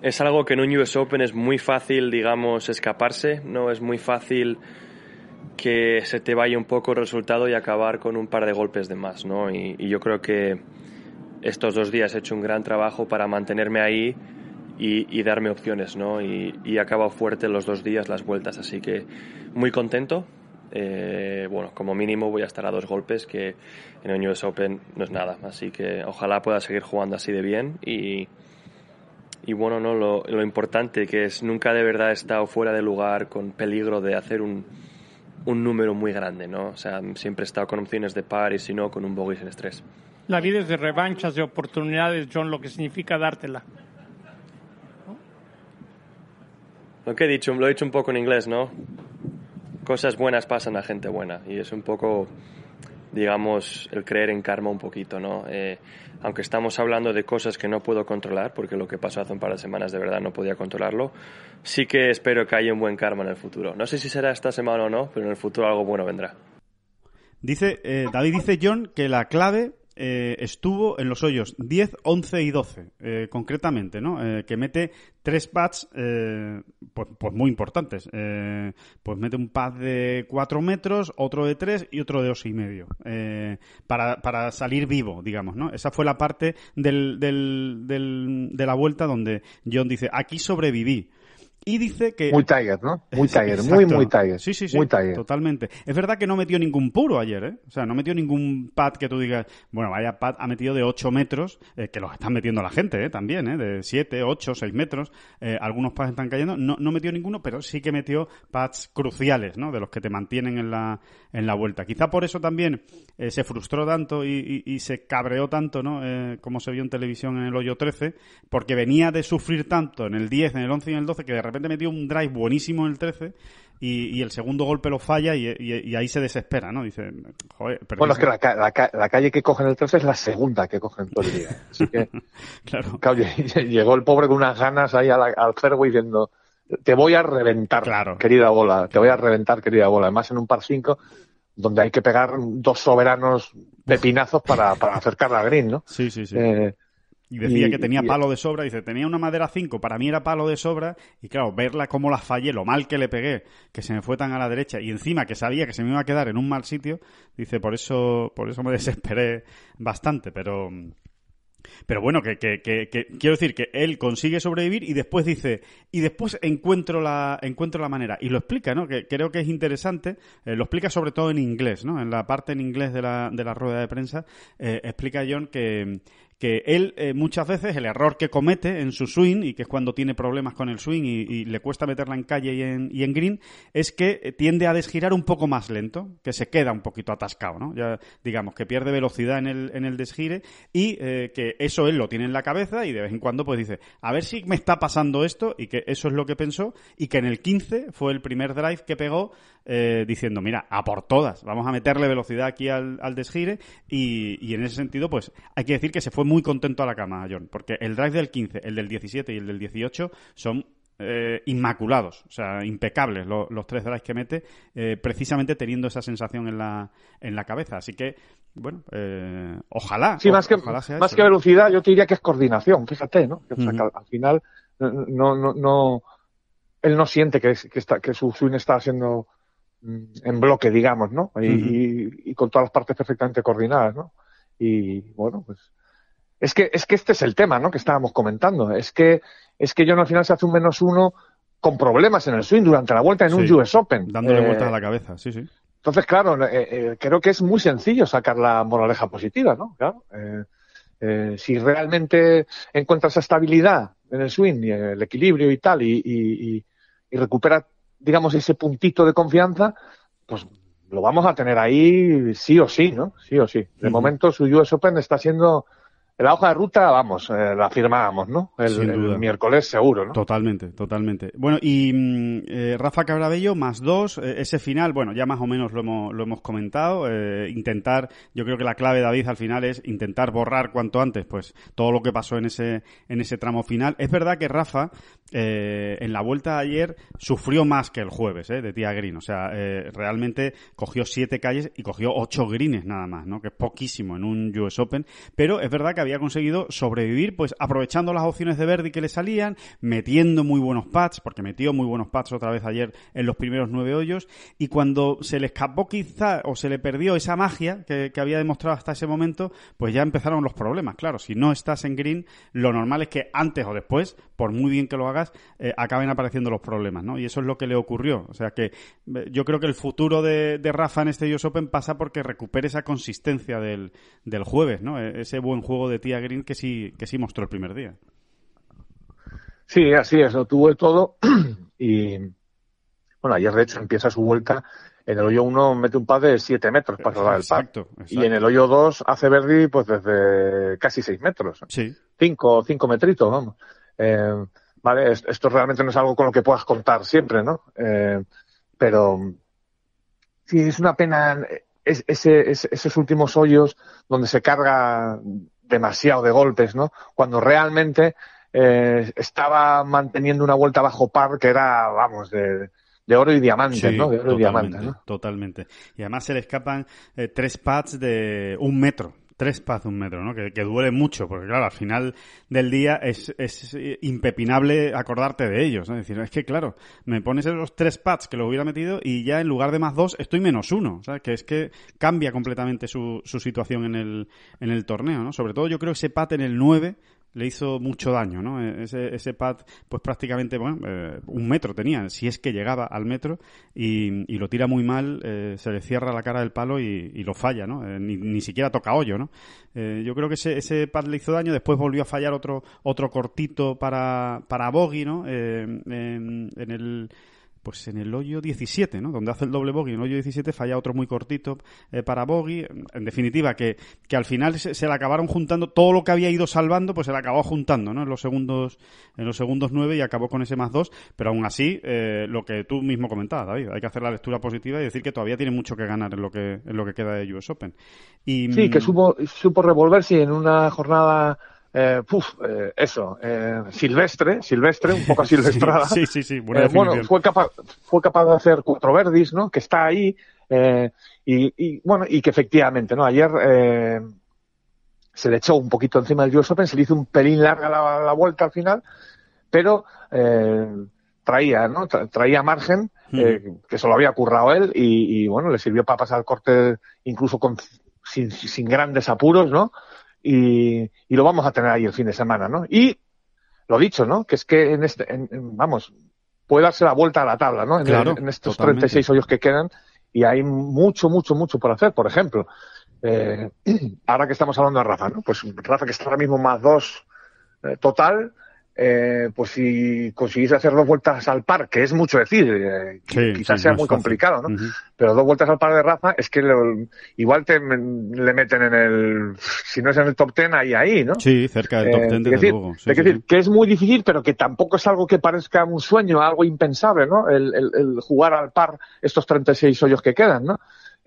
es algo que en un US Open es muy fácil, digamos, escaparse, ¿no? Es muy fácil que se te vaya un poco el resultado y acabar con un par de golpes de más, ¿no? Y, yo creo que estos dos días he hecho un gran trabajo para mantenerme ahí y, darme opciones, ¿no? Y, y he fuerte los dos días las vueltas, así que muy contento eh, bueno, como mínimo voy a estar a dos golpes, que en el US Open no es nada. Así que ojalá pueda seguir jugando así de bien y, y bueno, no lo, importante que es nunca de verdad he estado fuera de lugar con peligro de hacer un, número muy grande, ¿no? O sea, siempre he estado con opciones de par y si no, con un bogey en estrés. La vida es de revanchas, de oportunidades, John, lo que significa dártela. Lo que he dicho, lo he dicho un poco en inglés, ¿no? cosas buenas pasan a gente buena y es un poco digamos, el creer en karma un poquito, ¿no? Eh, aunque estamos hablando de cosas que no puedo controlar, porque lo que pasó hace un par de semanas de verdad no podía controlarlo, sí que espero que haya un buen karma en el futuro. No sé si será esta semana o no, pero en el futuro algo bueno vendrá. Dice, eh, David dice John que la clave eh, estuvo en los hoyos 10, 11 y 12, eh, concretamente, ¿no? Eh, que mete tres pads eh, pues, pues, muy importantes. pues mete un pad de 4 metros, otro de 3 y otro de 2,5 y medio, para, salir vivo, digamos, ¿no? Esa fue la parte de la vuelta donde John dice, aquí sobreviví. Y dice que... Muy Tiger, ¿no? Muy Tiger, muy, muy Tiger. Sí, sí, sí. Muy tiger. Totalmente. Es verdad que no metió ningún puro ayer, ¿eh? O sea, no metió ningún pad que tú digas, bueno, vaya pad ha metido de 8 metros, eh, que los están metiendo la gente, ¿eh? También, ¿eh? De 7, 8, 6 metros. Eh, algunos pads están cayendo. No, no metió ninguno, pero sí que metió pads cruciales, ¿no? De los que te mantienen en la, en la vuelta. Quizá por eso también eh, se frustró tanto y, se cabreó tanto, ¿no? como se vio en televisión en el hoyo 13, porque venía de sufrir tanto en el 10, en el 11 y en el 12, que de repente metió un drive buenísimo en el 13 y, el segundo golpe lo falla y, ahí se desespera, ¿no? Dice, joder, Bueno, es que la, calle que cogen el 13 es la segunda que cogen todo el día. Así que, llegó el pobre con unas ganas ahí al, al fairway diciendo, te voy a reventar, querida bola, te voy a reventar, querida bola. Además, en un par 5 donde hay que pegar dos soberanos pepinazos para, para acercar la green, ¿no? Sí, sí, sí. Eh, y decía que tenía palo de sobra, dice, tenía una madera 5, para mí era palo de sobra, y claro, verla cómo la fallé, lo mal que le pegué, que se me fue tan a la derecha, y encima que sabía que se me iba a quedar en un mal sitio, dice, por eso, por eso me desesperé bastante, pero... Pero bueno, que, que, quiero decir que él consigue sobrevivir y después dice, y después encuentro la, encuentro la manera. Y lo explica, ¿no? Que creo que es interesante. Eh, lo explica sobre todo en inglés, ¿no? En la parte en inglés de la, de la rueda de prensa, eh, explica John que, que él eh, muchas veces el error que comete en su swing, y que es cuando tiene problemas con el swing y, le cuesta meterla en calle y en, green, es que eh, tiende a desgirar un poco más lento, que se queda un poquito atascado, ¿no? Ya, digamos, que pierde velocidad en el, en el desgire y eh, que eso él lo tiene en la cabeza y de vez en cuando pues dice, a ver si me está pasando esto y que eso es lo que pensó y que en el 15 fue el primer drive que pegó diciendo, mira, a por todas, vamos a meterle velocidad aquí al, al desgire y en ese sentido pues hay que decir que se fue muy contento a la cama, John, porque el drive del 15, el del 17 y el del 18 son eh, inmaculados, o sea, impecables los tres drives que mete, eh, precisamente teniendo esa sensación en la, en la cabeza. Así que, bueno, eh, ojalá. Sí, más, que, más que velocidad, yo te diría que es coordinación, fíjate, ¿no? sea, al, final, no, no, no, él no siente que, está, que su swing está siendo mm, en bloque, digamos, ¿no? Y, y, con todas las partes perfectamente coordinadas, ¿no? Y bueno, pues es que, es que este es el tema, ¿no? Que estábamos comentando. Es que, es que John al final se hace un menos uno con problemas en el swing durante la vuelta en un US Open. Dándole eh, vueltas a la cabeza, sí, sí. Entonces, claro, eh, eh, creo que es muy sencillo sacar la moraleja positiva, ¿no? Claro, si realmente encuentras estabilidad en el swing y el equilibrio y tal, y, y, digamos, ese puntito de confianza, pues lo vamos a tener ahí sí o sí, ¿no? Sí o sí. De momento su US Open está siendo la hoja de ruta, vamos, eh, la firmábamos, ¿no? El, miércoles seguro, ¿no? Totalmente, totalmente. Bueno, y mm, eh, Rafa Cabrabello, más dos, eh, ese final, bueno, ya más o menos lo hemos, lo hemos comentado, intentar, yo creo que la clave, David, al final es intentar borrar cuanto antes, pues, todo lo que pasó en ese, en ese tramo final. Es verdad que Rafa, en la vuelta de ayer, sufrió más que el jueves, ¿eh? De tía Green, o sea, realmente cogió siete calles y cogió ocho greens nada más, ¿no? Que es poquísimo en un US Open, pero es verdad que había conseguido sobrevivir, pues aprovechando las opciones de Verdi que le salían, metiendo muy buenos pads, porque metió muy buenos pads otra vez ayer en los primeros nueve hoyos, y cuando se le escapó quizá o se le perdió esa magia que, que había demostrado hasta ese momento, pues ya empezaron los problemas. Claro, si no estás en green, lo normal es que antes o después por muy bien que lo hagas, eh, acaben apareciendo los problemas, ¿no? Y eso es lo que le ocurrió. O sea que eh, yo creo que el futuro de, Rafa en este US Open pasa porque recupere esa consistencia del, jueves, ¿no? E-, ese buen juego de Tía Green que sí, que sí mostró el primer día. Sí, así es, lo tuvo todo y bueno, ayer de hecho empieza su vuelta en el hoyo 1 mete un par de 7 metros para rodar el par. Y en el hoyo 2 hace Verdi pues desde casi 6 metros. Sí. 5 cinco, cinco metritos, vamos. Eh, ¿Vale? Esto realmente no es algo con lo que puedas contar siempre, ¿no? Em, pero sí, es una pena esos últimos hoyos donde se carga demasiado de golpes, ¿no? Cuando realmente eh, estaba manteniendo una vuelta bajo par que era, vamos, de, oro y diamante totalmente, y además se le escapan eh, tres pads de un metro Tres de un metro, ¿no? Que, que, duele mucho, porque claro, al final del día es, es impepinable acordarte de ellos, Es decir, es que claro, me pones esos tres pads que lo hubiera metido y ya en lugar de más dos estoy menos uno, sea Que es que cambia completamente su, su situación en el, en el torneo, ¿no? Sobre todo yo creo que ese pat en el 9 le hizo mucho daño, ¿no? E-, ese, ese pad, pues prácticamente, bueno, eh, un metro tenía, si es que llegaba al metro, y, lo tira muy mal, eh, se le cierra la cara del palo y, y lo falla, ¿no? Eh, ni, ni, siquiera toca hoyo, ¿no? yo creo que ese, ese, pad le hizo daño, después volvió a fallar otro, otro cortito para, para Boggy, ¿no? en el pues en el hoyo 17, ¿no? Donde hace el doble bogey, en el hoyo 17 falla otro muy cortito eh, para bogey. En definitiva, que, al final se, le acabaron juntando todo lo que había ido salvando, pues se le acabó juntando, ¿no? En los segundos, en los segundos 9 y acabó con ese más 2, pero aún así, eh, lo que tú mismo comentabas, David, hay que hacer la lectura positiva y decir que todavía tiene mucho que ganar en lo que, en lo que queda de US Open. Y, sí, que mm, supo, supo revolverse en una jornada eh, eh, eso, eh, silvestre, silvestre, un poco silvestrada. sí, sí, sí, eh, Bueno, fue capaz, de hacer cuatro verdis, ¿no? Que está ahí, y, bueno, y que efectivamente, ¿no? Ayer se le echó un poquito encima del US Open, se le hizo un pelín larga la, vuelta al final, pero traía, ¿no? traía margen, mm. que se lo había currado él, y, bueno, le sirvió para pasar el corte incluso con, sin grandes apuros, ¿no? y, y, lo vamos a tener ahí el fin de semana, ¿no? Y lo dicho, ¿no? Que es que en este, vamos, puede darse la vuelta a la tabla, ¿no? En, en estos 36 hoyos que quedan y hay mucho, mucho, mucho por hacer. Por ejemplo, eh, ahora que estamos hablando de Rafa, ¿no? Pues Rafa que está ahora mismo más dos eh, total, eh, pues si conseguís hacer dos vueltas al par, que es mucho decir, que eh, quizás sea muy complicado, ¿no? Pero dos vueltas al par de Rafa es que igual te le meten en el, si no es en el top ten, ahí, ahí, ¿no? Sí, cerca del top eh, ten, de es decir, que es muy difícil, pero que tampoco es algo que parezca un sueño, algo impensable, ¿no? El, el jugar al par estos 36 hoyos que quedan, ¿no?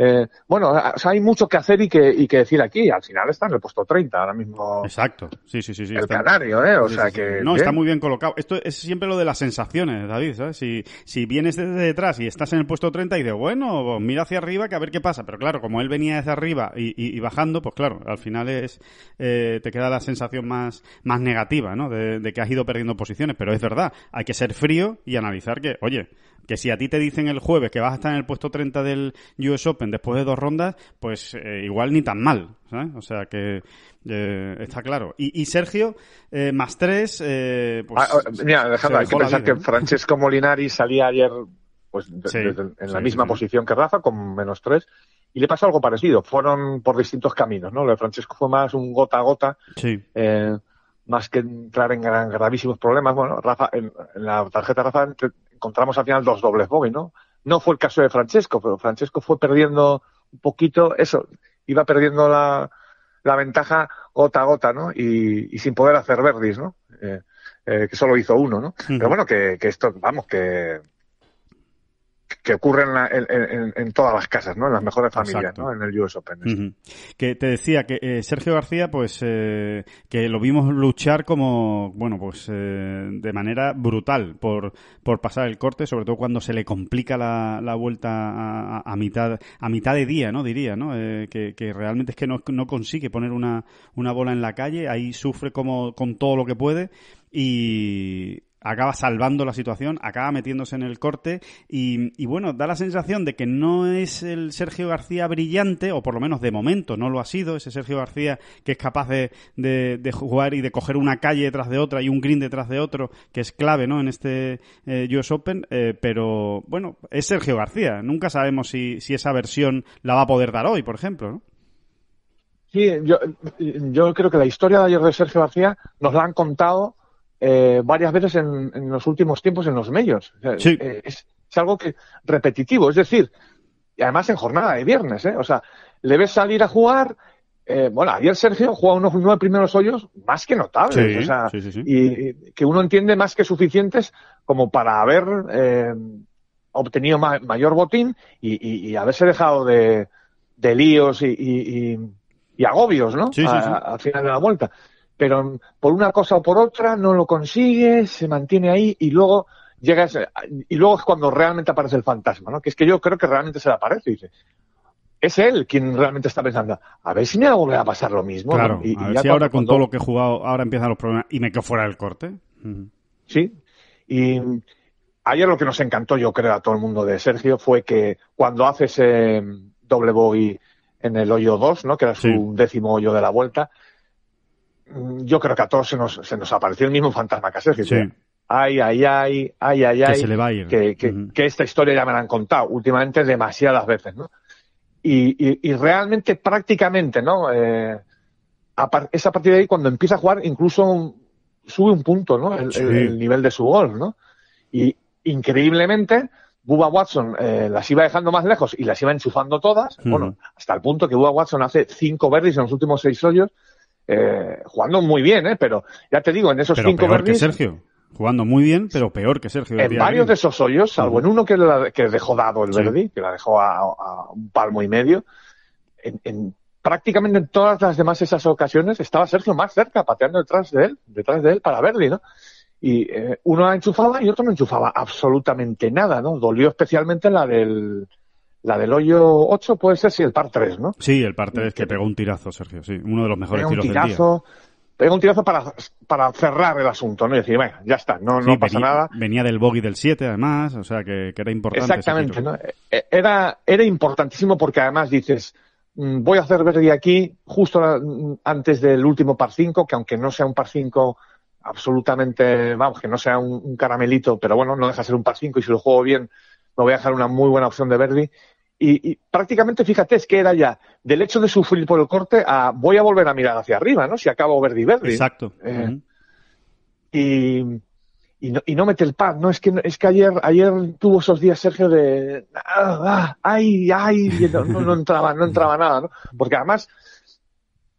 Eh, bueno, hay mucho que hacer y que, que decir aquí. Al final está en el puesto 30 ahora mismo. Exacto, sí, sí, sí. sí el está... ¿eh? O sea que... No, está muy bien colocado. Esto es siempre lo de las sensaciones, David, Si, vienes desde detrás y estás en el puesto 30 y de bueno, pues mira hacia arriba que a ver qué pasa. Pero claro, como él venía desde arriba y, bajando, pues claro, al final es eh, te queda la sensación más, más negativa, ¿no? De, de que has ido perdiendo posiciones. Pero es verdad, hay que ser frío y analizar que, oye, que si a ti te dicen el jueves que vas a estar en el puesto 30 del US Open después de dos rondas, pues eh, igual ni tan mal, O sea que eh, está claro. Y, Sergio, eh, más tres... Pues, ah, oh, mira, Alejandro, hay que pensar que Francesco Molinari salía ayer pues en la misma posición que Rafa, con menos tres, y le pasó algo parecido. Fueron por distintos caminos, ¿no? Lo de Francesco fue más un gota a gota, más que entrar en gravísimos problemas. Bueno, Rafa, en la tarjeta Rafa encontramos al final dos dobles bogey ¿no? No fue el caso de Francesco, pero Francesco fue perdiendo un poquito eso, iba perdiendo la, ventaja gota a gota, ¿no? Y, sin poder hacer verdis, ¿no? Eh, eh, que solo hizo uno, ¿no? Pero bueno, que esto, vamos, que que ocurre en, todas las casas, ¿no? En las mejores familias, ¿no? En el US Open. Que te decía que eh, Sergio García, pues, eh, que lo vimos luchar como, bueno, pues, eh, de manera brutal por, por pasar el corte, sobre todo cuando se le complica la, la vuelta a, mitad a mitad de día, ¿no? Diría, ¿no? Que, que, realmente es que no, no consigue poner una, una bola en la calle, ahí sufre como con todo lo que puede y, acaba salvando la situación, acaba metiéndose en el corte y, y, bueno, da la sensación de que no es el Sergio García brillante, o por lo menos de momento no lo ha sido, ese Sergio García que es capaz de, de, jugar y de coger una calle detrás de otra y un green detrás de otro, que es clave ¿no? en este eh, US Open, eh, pero bueno, es Sergio García, nunca sabemos si, si esa versión la va a poder dar hoy, por ejemplo, Sí, yo, yo creo que la historia de ayer de Sergio García nos la han contado eh, varias veces en, los últimos tiempos en los medios. Eh, es, algo que repetitivo, es decir, y además en jornada de viernes, ¿eh? o sea, le ves salir a jugar. bueno, ayer Sergio jugó unos nueve primeros hoyos más que notables, y, que uno entiende más que suficientes como para haber obtenido mayor botín y, haberse dejado de, líos y, agobios, ¿no? al final de la vuelta pero por una cosa o por otra no lo consigue, se mantiene ahí y luego llegas y luego es cuando realmente aparece el fantasma, ¿no? Que es que yo creo que realmente se le aparece es él quien realmente está pensando, a ver si me va a volver a pasar lo mismo. Claro, y, ahora con todo lo que he jugado, ahora empiezan los problemas y me quedo fuera del corte. Sí, y ayer lo que nos encantó, yo creo, a todo el mundo de Sergio fue que cuando hace ese doble bogey en el hoyo 2, ¿no? que era su décimo hoyo de la vuelta, Mm, yo creo que a todos se nos, se nos apareció el mismo fantasma que Ay, ay, ay, ay, ay, ay. Que se le va Que, esta historia ya me la han contado últimamente demasiadas veces, ¿no? Y, realmente, prácticamente, ¿no? Eh, es a partir de ahí cuando empieza a jugar, incluso sube un punto, ¿no? El, nivel de su gol, ¿no? Y increíblemente, Bubba Watson eh, las iba dejando más lejos y las iba enchufando todas, bueno, hasta el punto que Bubba Watson hace cinco verdes en los últimos seis hoyos, eh, jugando muy bien, ¿eh? Pero ya te digo, en esos cinco peor Sergio. Jugando muy bien, pero peor que Sergio. En varios de esos hoyos, salvo en uno que, dejó dado el Verdi, que la dejó a, un palmo y medio, en, prácticamente en todas las demás esas ocasiones estaba Sergio más cerca, pateando detrás de él, detrás de él para Verdi, ¿no? Y eh, uno la enchufaba y otro no enchufaba absolutamente nada, ¿no? Dolió especialmente la del, la del hoyo 8 puede ser, si el par 3, ¿no? Sí, el par 3 que pegó un tirazo, Sergio, sí. Uno de los mejores tiros un tirazo, un tirazo para, para cerrar el asunto, ¿no? Y decir, bueno, ya está, no, no pasa nada. Venía del bogey del 7, además, o sea, que, era importante. Exactamente, ¿no? E, era, era importantísimo porque además dices, mm, voy a hacer verde aquí justo mm, antes del último par 5, que aunque no sea un par 5 absolutamente, vamos, que no sea un, caramelito, pero bueno, no deja ser un par 5 y si lo juego bien, me voy a dejar una muy buena opción de Verdi y, prácticamente, fíjate, es que era ya del hecho de sufrir por el corte a voy a volver a mirar hacia arriba, ¿no? Si acabo Verdi Verdi. Exacto. Eh, y, y, no, y no mete el pan ¿no? Es que, es que ayer, ayer tuvo esos días, Sergio, de. Ah, ah, ¡Ay, ay! No, entraba, no entraba nada, ¿no? Porque además.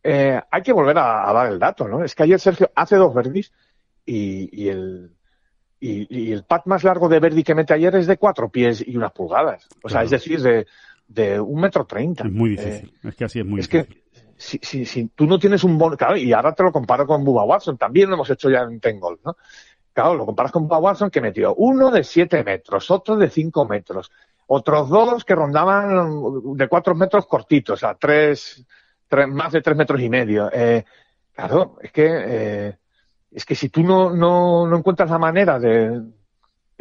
Eh, hay que volver a, dar el dato, ¿no? Es que ayer Sergio hace dos verdis y el, y, el pat más largo de Verdi que mete ayer es de cuatro pies y unas pulgadas. O sea, es decir, de, de un metro treinta. Es muy difícil. Eh, es que así es muy es Que, si, si, tú no tienes un bono, claro, y ahora te lo comparo con Bubba Watson, también lo hemos hecho ya en Tengol, ¿no? Claro, lo comparas con Bubba Watson que metió uno de siete metros, otro de cinco metros, otros dos que rondaban de cuatro metros cortitos, o sea, tres, más de tres metros y medio. Eh, claro, es que eh, es que si tú no, no, encuentras la manera de,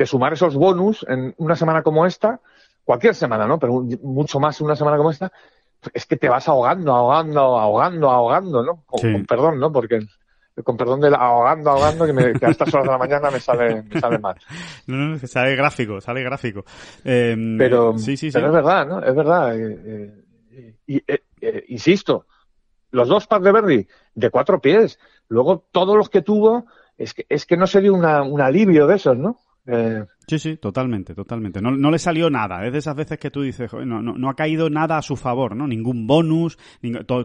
sumar esos bonus en una semana como esta, cualquier semana, ¿no? Pero mucho más en una semana como esta, es que te vas ahogando, ahogando, ahogando, ahogando, ¿no? Con, perdón, ¿no? Porque con perdón del ahogando, ahogando, que, a estas horas de la mañana me sale, me sale mal. No, no, sale gráfico, sale gráfico. Em, pero, sí, sí, es verdad, ¿no? Es verdad. Eh, eh, eh, insisto, los dos pads de Verdi, de cuatro pies, Luego, todos los que tuvo, es que, es que no se dio un alivio de esos, ¿no? Eh, Sí, sí, totalmente, totalmente. No, le salió nada. Es de esas veces que tú dices, no, no, ha caído nada a su favor, ¿no? Ningún bonus,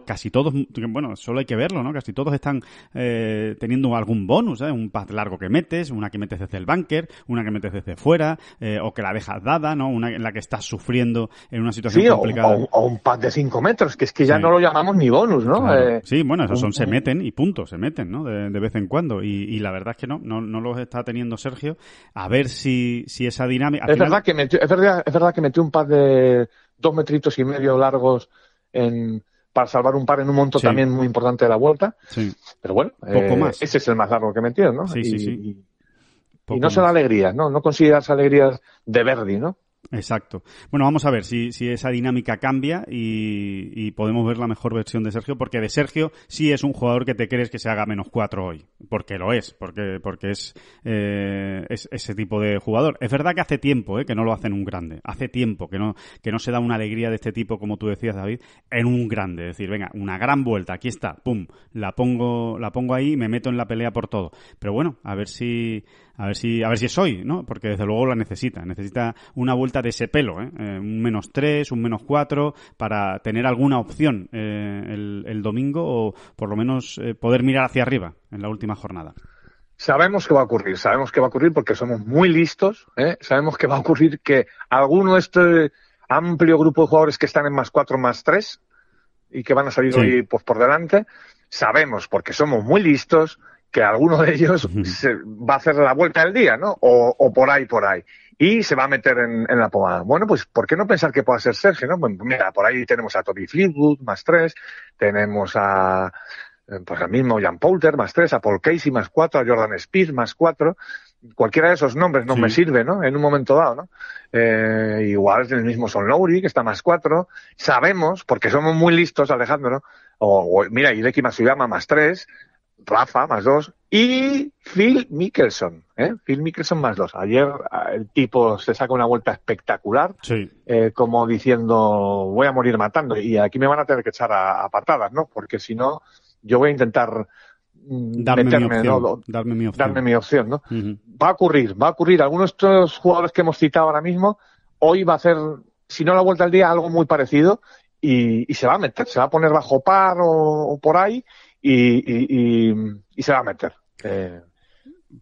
casi todos, bueno, solo hay que verlo, ¿no? Casi todos están eh, teniendo algún bonus, ¿eh? Un pad largo que metes, una que metes desde el banker, una que metes desde fuera, eh, o que la dejas dada, ¿no? Una en la que estás sufriendo en una situación complicada. O, un pad de 5 metros, que es que ya no lo llamamos ni bonus, ¿no? Eh, sí, bueno, esos son, se meten y punto, se meten, ¿no? De, vez en cuando. Y, la verdad es que no, no, no los está teniendo Sergio. A ver si esa dinámica. es, verdad que metió, es, verdad, que metió un par de dos metritos y medio largos en, para salvar un par en un monto también muy importante de la vuelta. Sí. Pero bueno, eh, ese es el más largo que metió, ¿no? y, no son alegrías, ¿no? No consideras alegrías de Verdi, ¿no? Exacto. Bueno, vamos a ver si, si esa dinámica cambia y, podemos ver la mejor versión de Sergio, porque de Sergio sí es un jugador que te crees que se haga menos cuatro hoy, porque lo es, porque, porque eh, es, ese tipo de jugador. Es verdad que hace tiempo eh, que no lo hacen un grande, hace tiempo que no, que no se da una alegría de este tipo, como tú decías, David, en un grande. Es decir, venga, una gran vuelta, aquí está, pum, la pongo, la pongo ahí y me meto en la pelea por todo. Pero bueno, a ver si, a ver si, a es hoy, ¿no? Porque desde luego la necesita, necesita una vuelta de ese pelo, ¿eh? Eh, un menos tres, un menos cuatro, para tener alguna opción eh, el, el, domingo o por lo menos poder mirar hacia arriba en la última jornada. Sabemos que va a ocurrir, sabemos que va a ocurrir porque somos muy listos, sabemos que va a ocurrir que alguno de este amplio grupo de jugadores que están en más cuatro más tres y que van a salir hoy pues, por delante, sabemos porque somos muy listos, que alguno de ellos se va a hacer la vuelta del día, ¿no? O, o por ahí, por ahí. Y se va a meter en, en, la pomada. Bueno, pues, ¿por qué no pensar que pueda ser Sergio, no? mira, por ahí tenemos a Toby Fleetwood, más tres, tenemos a, eh, pues al mismo Jan Poulter, más tres, a Paul Casey, más cuatro, a Jordan Spears, más cuatro. Cualquiera de esos nombres no me sirve, ¿no? En un momento dado, ¿no? Eh, igual es el mismo Son Lowry, que está más cuatro. Sabemos, porque somos muy listos, Alejandro, ¿no? o, mira, Hideki Masuyama más tres, Rafa más dos y Phil Mickelson. ¿eh? Phil Mickelson más dos. Ayer ah, el tipo se saca una vuelta espectacular, eh, como diciendo voy a morir matando y aquí me van a tener que echar a, patadas, ¿no? Porque si no, yo voy a intentar mm, darme, mi opción, darme mi opción. Va a ocurrir, va a ocurrir. Algunos de estos jugadores que hemos citado ahora mismo, hoy va a hacer, si no la vuelta al día, algo muy parecido y, se va a meter, se va a poner bajo par o por ahí y, y, y, se va a meter. Eh,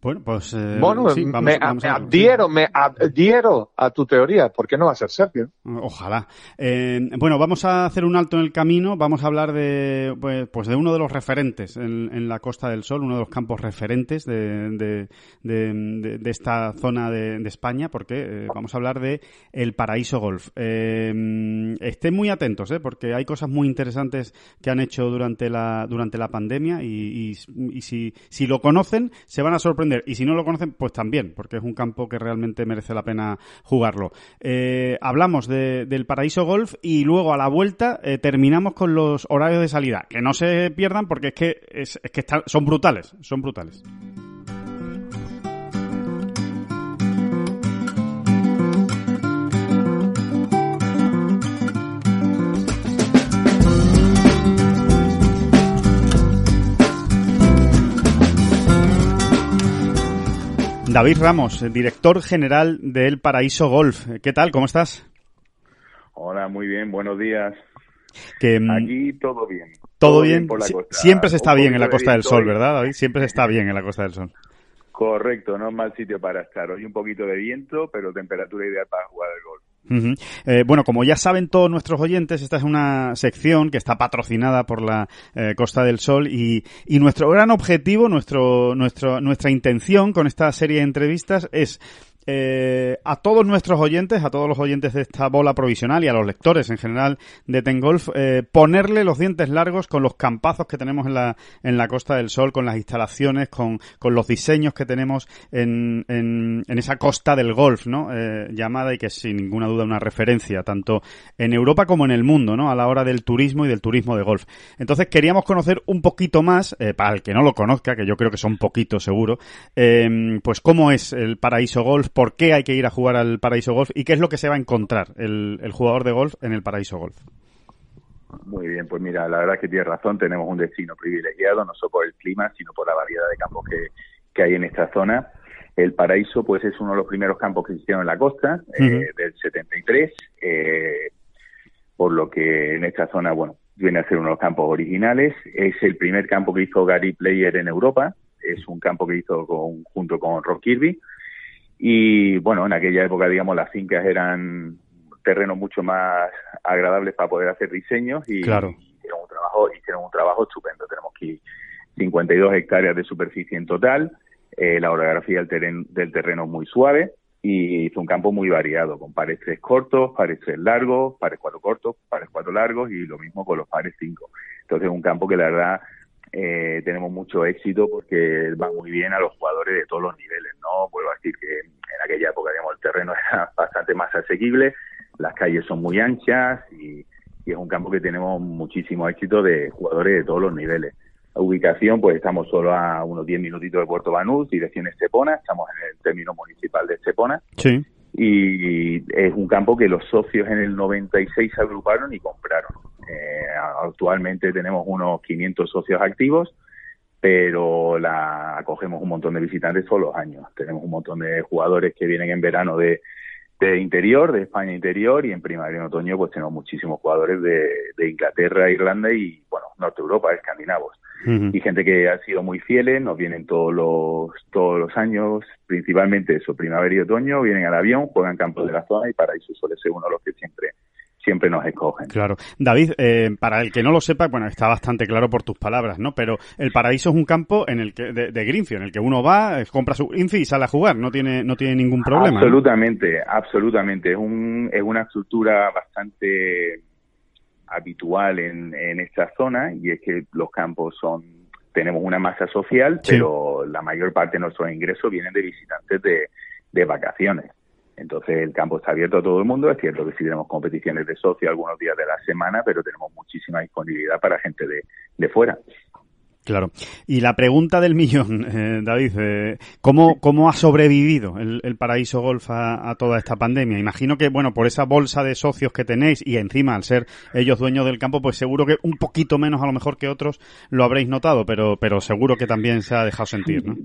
bueno, pues. me, adhiero, a tu teoría. porque no va a ser Sergio? Ojalá. Eh, bueno, vamos a hacer un alto en el camino. Vamos a hablar de, pues, pues de uno de los referentes en, la Costa del Sol, uno de los campos referentes de, de, esta zona de, España, porque eh, vamos a hablar de el Paraíso Golf. Eh, estén muy atentos, eh, porque hay cosas muy interesantes que han hecho durante la, durante la pandemia y, si, si lo conocen, se van a sorprender y si no lo conocen, pues también, porque es un campo que realmente merece la pena jugarlo. Eh, hablamos del Paraíso Golf y luego a la vuelta eh, terminamos con los horarios de salida. Que no se pierdan porque es que, que están, son brutales, son brutales. David Ramos, director general del Paraíso Golf. ¿Qué tal? ¿Cómo estás? Hola, muy bien, buenos días. Que, mm, Aquí todo bien. Todo, bien. Siempre se está bien en la Costa del Sol, ¿verdad, David? Siempre se está bien en la Costa del Sol. Correcto, no es mal sitio para estar. Hoy un poquito de viento, pero temperatura ideal para jugar al golf. Eh, bueno, como ya saben todos nuestros oyentes, esta es una sección que está patrocinada por la eh, Costa del Sol y, nuestro gran objetivo, nuestro, nuestro, nuestra intención con esta serie de entrevistas es eh, a todos nuestros oyentes, a todos los oyentes de esta bola provisional y a los lectores en general de Tengolf, eh, ponerle los dientes largos con los campazos que tenemos en la, en la Costa del Sol, con las instalaciones, con, con los diseños que tenemos en, en, esa costa del golf, ¿no? Eh, llamada y que sin ninguna duda una referencia, tanto en Europa como en el mundo, ¿no? A la hora del turismo y del turismo de golf. Entonces queríamos conocer un poquito más, para el que no lo conozca, que yo creo que son poquitos seguro, pues cómo es el paraíso golf, por qué hay que ir a jugar al Paraíso Golf y qué es lo que se va a encontrar el, jugador de golf en el Paraíso Golf. Muy bien, pues mira, la verdad es que tienes razón, tenemos un destino privilegiado, no solo por el clima, sino por la variedad de campos que, hay en esta zona. El Paraíso, pues es uno de los primeros campos que se hicieron en la costa, eh, del 73, eh, por lo que en esta zona, bueno, viene a ser uno de los campos originales. Es el primer campo que hizo Gary Player en Europa, es un campo que hizo junto con Rob Kirby, y bueno, en aquella época, digamos, las fincas eran terrenos mucho más agradables para poder hacer diseños y hicieron un trabajo, estupendo. Tenemos aquí 52 hectáreas de superficie en total, eh, la orografía del terreno, muy suave y es un campo muy variado, con pares tres cortos, pares tres largos, pares cuatro cortos, pares cuatro largos y lo mismo con los pares cinco. Entonces, es un campo que la verdad eh, tenemos mucho éxito porque va muy bien a los jugadores de todos los niveles, ¿no? Vuelvo decir que en aquella época, digamos, el terreno era bastante más asequible, las calles son muy anchas y, es un campo que tenemos muchísimo éxito de jugadores de todos los niveles. La ubicación, pues estamos solo a unos 10 minutitos de Puerto Banús, dirección Estepona, estamos en el término municipal de Estepona. Sí y es un campo que los socios en el 96 agruparon y compraron. Eh, actualmente tenemos unos 500 socios activos, pero la, acogemos un montón de visitantes todos los años. Tenemos un montón de jugadores que vienen en verano de, interior, de España interior, y en primavera y en otoño pues tenemos muchísimos jugadores de, de Inglaterra, Irlanda y, bueno, Norte Europa, escandinavos y gente que ha sido muy fiel, ¿eh? nos vienen todos los, todos los años, principalmente su primavera y otoño, vienen al avión, juegan campos de la zona y Paraíso suele ser uno de los que siempre siempre nos escogen. Claro. David, eh, para el que no lo sepa, bueno, está bastante claro por tus palabras, ¿no? Pero el paraíso es un campo en el que, de, de en el que uno va, compra su infi y sale a jugar, no tiene, no tiene ningún problema. Absolutamente, absolutamente. Es, un, es una estructura bastante habitual en, en esta zona y es que los campos son tenemos una masa social, pero la mayor parte de nuestros ingresos vienen de visitantes de, vacaciones. Entonces el campo está abierto a todo el mundo. Es cierto que si tenemos competiciones de socio algunos días de la semana, pero tenemos muchísima disponibilidad para gente de, de fuera. Claro. Y la pregunta del millón, eh, David, eh, ¿cómo, ¿cómo, ha sobrevivido el, el Paraíso Golf a, toda esta pandemia? Imagino que, bueno, por esa bolsa de socios que tenéis y encima al ser ellos dueños del campo, pues seguro que un poquito menos a lo mejor que otros lo habréis notado, pero, pero seguro que también se ha dejado sentir, ¿no?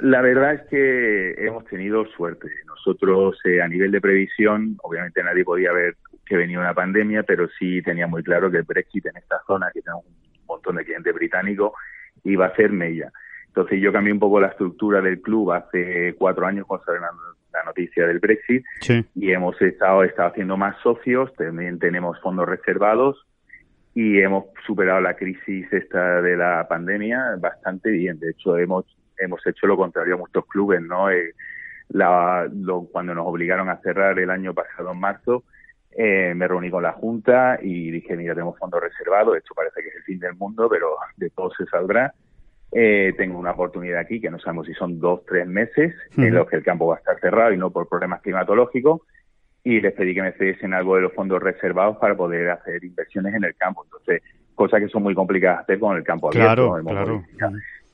La verdad es que hemos tenido suerte. Nosotros, eh, a nivel de previsión, obviamente nadie podía ver que venía una pandemia, pero sí tenía muy claro que el Brexit en esta zona, que tenemos un montón de clientes británicos iba a ser Mella. Entonces yo cambié un poco la estructura del club hace cuatro años con salió la, noticia del Brexit y hemos estado, estado haciendo más socios, también tenemos fondos reservados y hemos superado la crisis esta de la pandemia bastante bien. De hecho, hemos, hemos hecho lo contrario a muchos clubes, ¿no? Eh, cuando nos obligaron a cerrar el año pasado en marzo, eh, me reuní con la Junta y dije, mira, tenemos fondos reservados, esto parece que es el fin del mundo, pero de todo se saldrá. Eh, tengo una oportunidad aquí, que no sabemos si son dos, tres meses, en los que el campo va a estar cerrado y no por problemas climatológicos, y les pedí que me cediesen algo de los fondos reservados para poder hacer inversiones en el campo. Entonces, cosas que son muy complicadas hacer con el campo abierto.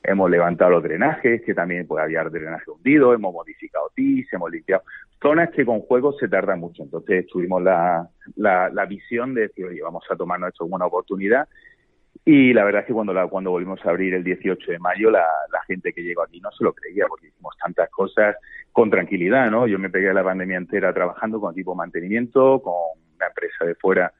Hemos, levantado los drenajes, que también puede haber drenaje hundido, hemos modificado TIS, hemos limpiado zonas que con juegos se tarda mucho. Entonces tuvimos la, la, visión de decir, oye, vamos a tomarnos esto como una oportunidad. Y la verdad es que cuando, la, cuando volvimos a abrir el 18 de mayo, la, gente que llegó aquí no se lo creía, porque hicimos tantas cosas con tranquilidad, ¿no? Yo me pegué la pandemia entera trabajando con tipo mantenimiento, con una empresa de fuera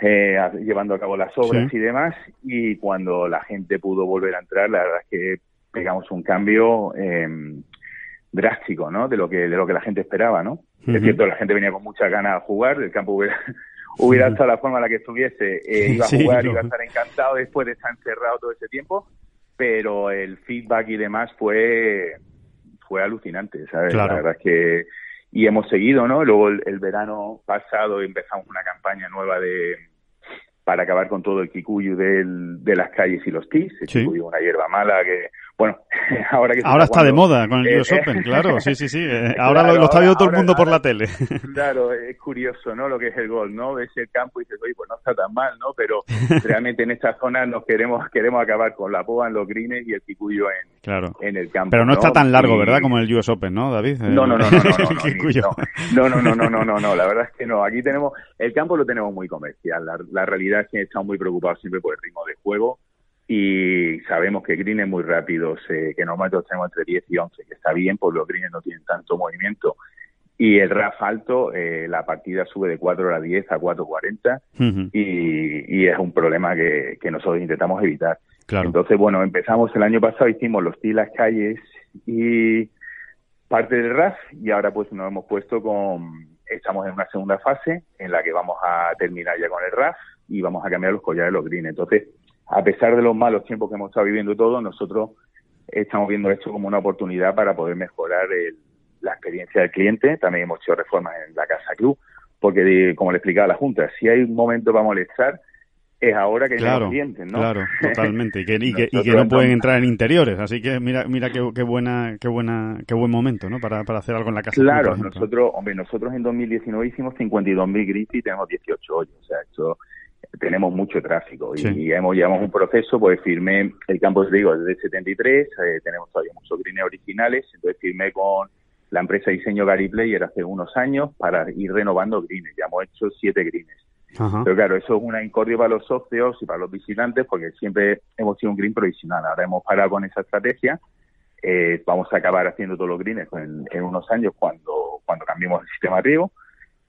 eh, llevando a cabo las obras y demás. Y cuando la gente pudo volver a entrar, la verdad es que pegamos un cambio em, drástico, ¿no? De lo que, de lo que la gente esperaba, ¿no? Es cierto, la gente venía con muchas ganas a jugar, el campo hubiera, hubiera estado la forma en la que estuviese, eh, iba a jugar, iba a estar encantado después de estar encerrado todo ese tiempo, pero el feedback y demás fue, fue alucinante, ¿sabes? La verdad es que, y hemos seguido, ¿no? Luego el, verano pasado empezamos una campaña nueva de, para acabar con todo el kikuyu de las calles y los tis. El una hierba mala que bueno, ahora que ahora está de moda con el US Open, claro, sí, sí, sí. ahora lo, está viendo todo el mundo por la tele. Claro, es curioso, ¿no? Lo que es el gol, ¿no? Ves el campo y dices, oye, pues no está tan mal, ¿no? Pero realmente en esta zona nos queremos queremos acabar con la poa en los greens y el picuyo en, el campo. Pero no, está tan largo, ¿verdad? Como el US Open, ¿no, David? No, no, no, no, no, no, no, no, no, no, no, la verdad es que no. Aquí tenemos el campo lo tenemos muy comercial. La, la realidad es que estamos muy preocupados siempre por el ritmo de juego y sabemos que green es muy rápido, que normalmente tenemos entre 10 y 11, que está bien, porque los greens no tienen tanto movimiento. Y el RAF alto, eh, la partida sube de 4 a 10 a 4.40 y, es un problema que, nosotros intentamos evitar. Entonces, bueno, empezamos el año pasado, hicimos los tilas, calles y parte del RAF y ahora pues nos hemos puesto con, estamos en una segunda fase en la que vamos a terminar ya con el RAF y vamos a cambiar los collares de los green. Entonces, a pesar de los malos tiempos que hemos estado viviendo todos, nosotros estamos viendo esto como una oportunidad para poder mejorar la experiencia del cliente. También hemos hecho reformas en la Casa Club, porque, como le explicaba la Junta, si hay un momento para molestar, es ahora que claro, clientes, ¿no? Claro, totalmente. Y que, no pueden entrar en interiores. Así que mira, mira qué, buena, qué buena, qué buen momento, ¿no? Para, hacer algo en la casa. Claro, nosotros, hombre, nosotros en 2019 hicimos 52.000 gritos y tenemos 18 hoyos. O sea, esto tenemos mucho tráfico y, hemos llevamos un proceso, pues firmé el campo, de digo, desde el 73, eh, tenemos todavía muchos grines originales, entonces firmé con la empresa de diseño Gary Player hace unos años para ir renovando grines, ya hemos hecho siete grines. Pero claro, eso es una incordia para los socios y para los visitantes porque siempre hemos sido un green provisional, ahora hemos parado con esa estrategia, eh, vamos a acabar haciendo todos los grines en, unos años cuando, cuando cambiemos el sistema de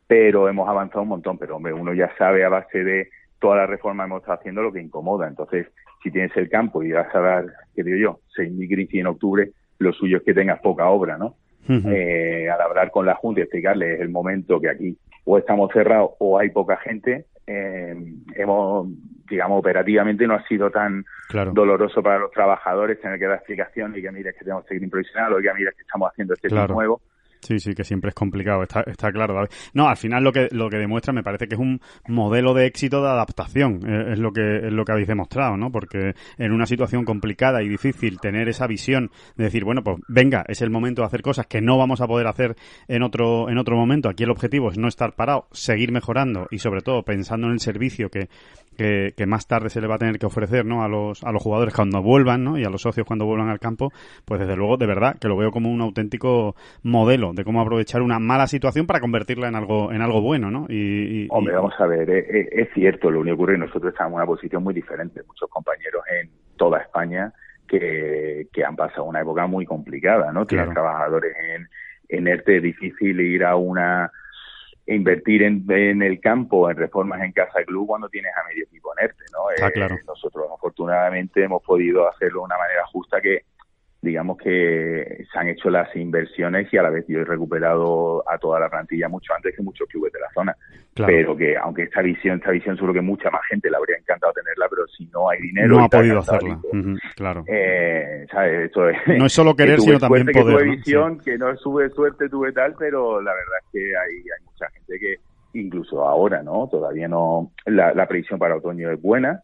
pero hemos avanzado un montón, pero uno ya sabe a base de toda la reforma hemos estado haciendo lo que incomoda. Entonces, si tienes el campo y vas a dar, que digo yo, 6.000 crisis en octubre, lo suyo es que tengas poca obra, ¿no? Eh, al hablar con la Junta y explicarles el momento que aquí o estamos cerrados o hay poca gente, eh, hemos, digamos, operativamente no ha sido tan doloroso para los trabajadores tener que dar explicación y que mira que tenemos que seguir o que mira que estamos haciendo este claro. nuevo. Sí, sí, que siempre es complicado, está, está claro. No, al final lo que, lo que demuestra me parece que es un modelo de éxito de adaptación, eh, es, lo que, es lo que habéis demostrado, ¿no? Porque en una situación complicada y difícil tener esa visión de decir, bueno, pues venga, es el momento de hacer cosas que no vamos a poder hacer en otro, en otro momento. Aquí el objetivo es no estar parado, seguir mejorando y sobre todo pensando en el servicio que, que, más tarde se le va a tener que ofrecer ¿no? a, los, a los jugadores cuando vuelvan ¿no? y a los socios cuando vuelvan al campo, pues desde luego, de verdad, que lo veo como un auténtico modelo de cómo aprovechar una mala situación para convertirla en algo, en algo bueno. ¿no? Y, Hombre, vamos a ver, eh, eh, es, cierto, lo único que ocurre, nosotros estamos en una posición muy diferente, muchos compañeros en toda España que, que han pasado una época muy complicada, ¿no? que trabajadores en, en es difícil ir a una invertir en, el campo, en reformas en casa club cuando tienes a medio equipo ponerte, ¿no? Ah, claro. Eh, nosotros afortunadamente hemos podido hacerlo de una manera justa que, digamos que se han hecho las inversiones y a la vez yo he recuperado a toda la plantilla mucho antes que muchos clubes de la zona. Pero que aunque esta visión, esta visión seguro que mucha más gente le habría encantado tenerla, pero si no hay dinero... No ha podido hacerla, claro. Eh, ¿sabes? Esto es, no es solo querer, sino también poder. Que tuve ¿no? visión, que no sube suerte, tuve tal, pero la verdad es que hay, hay mucha gente que, incluso ahora, ¿no? Todavía no, la, previsión para otoño es buena,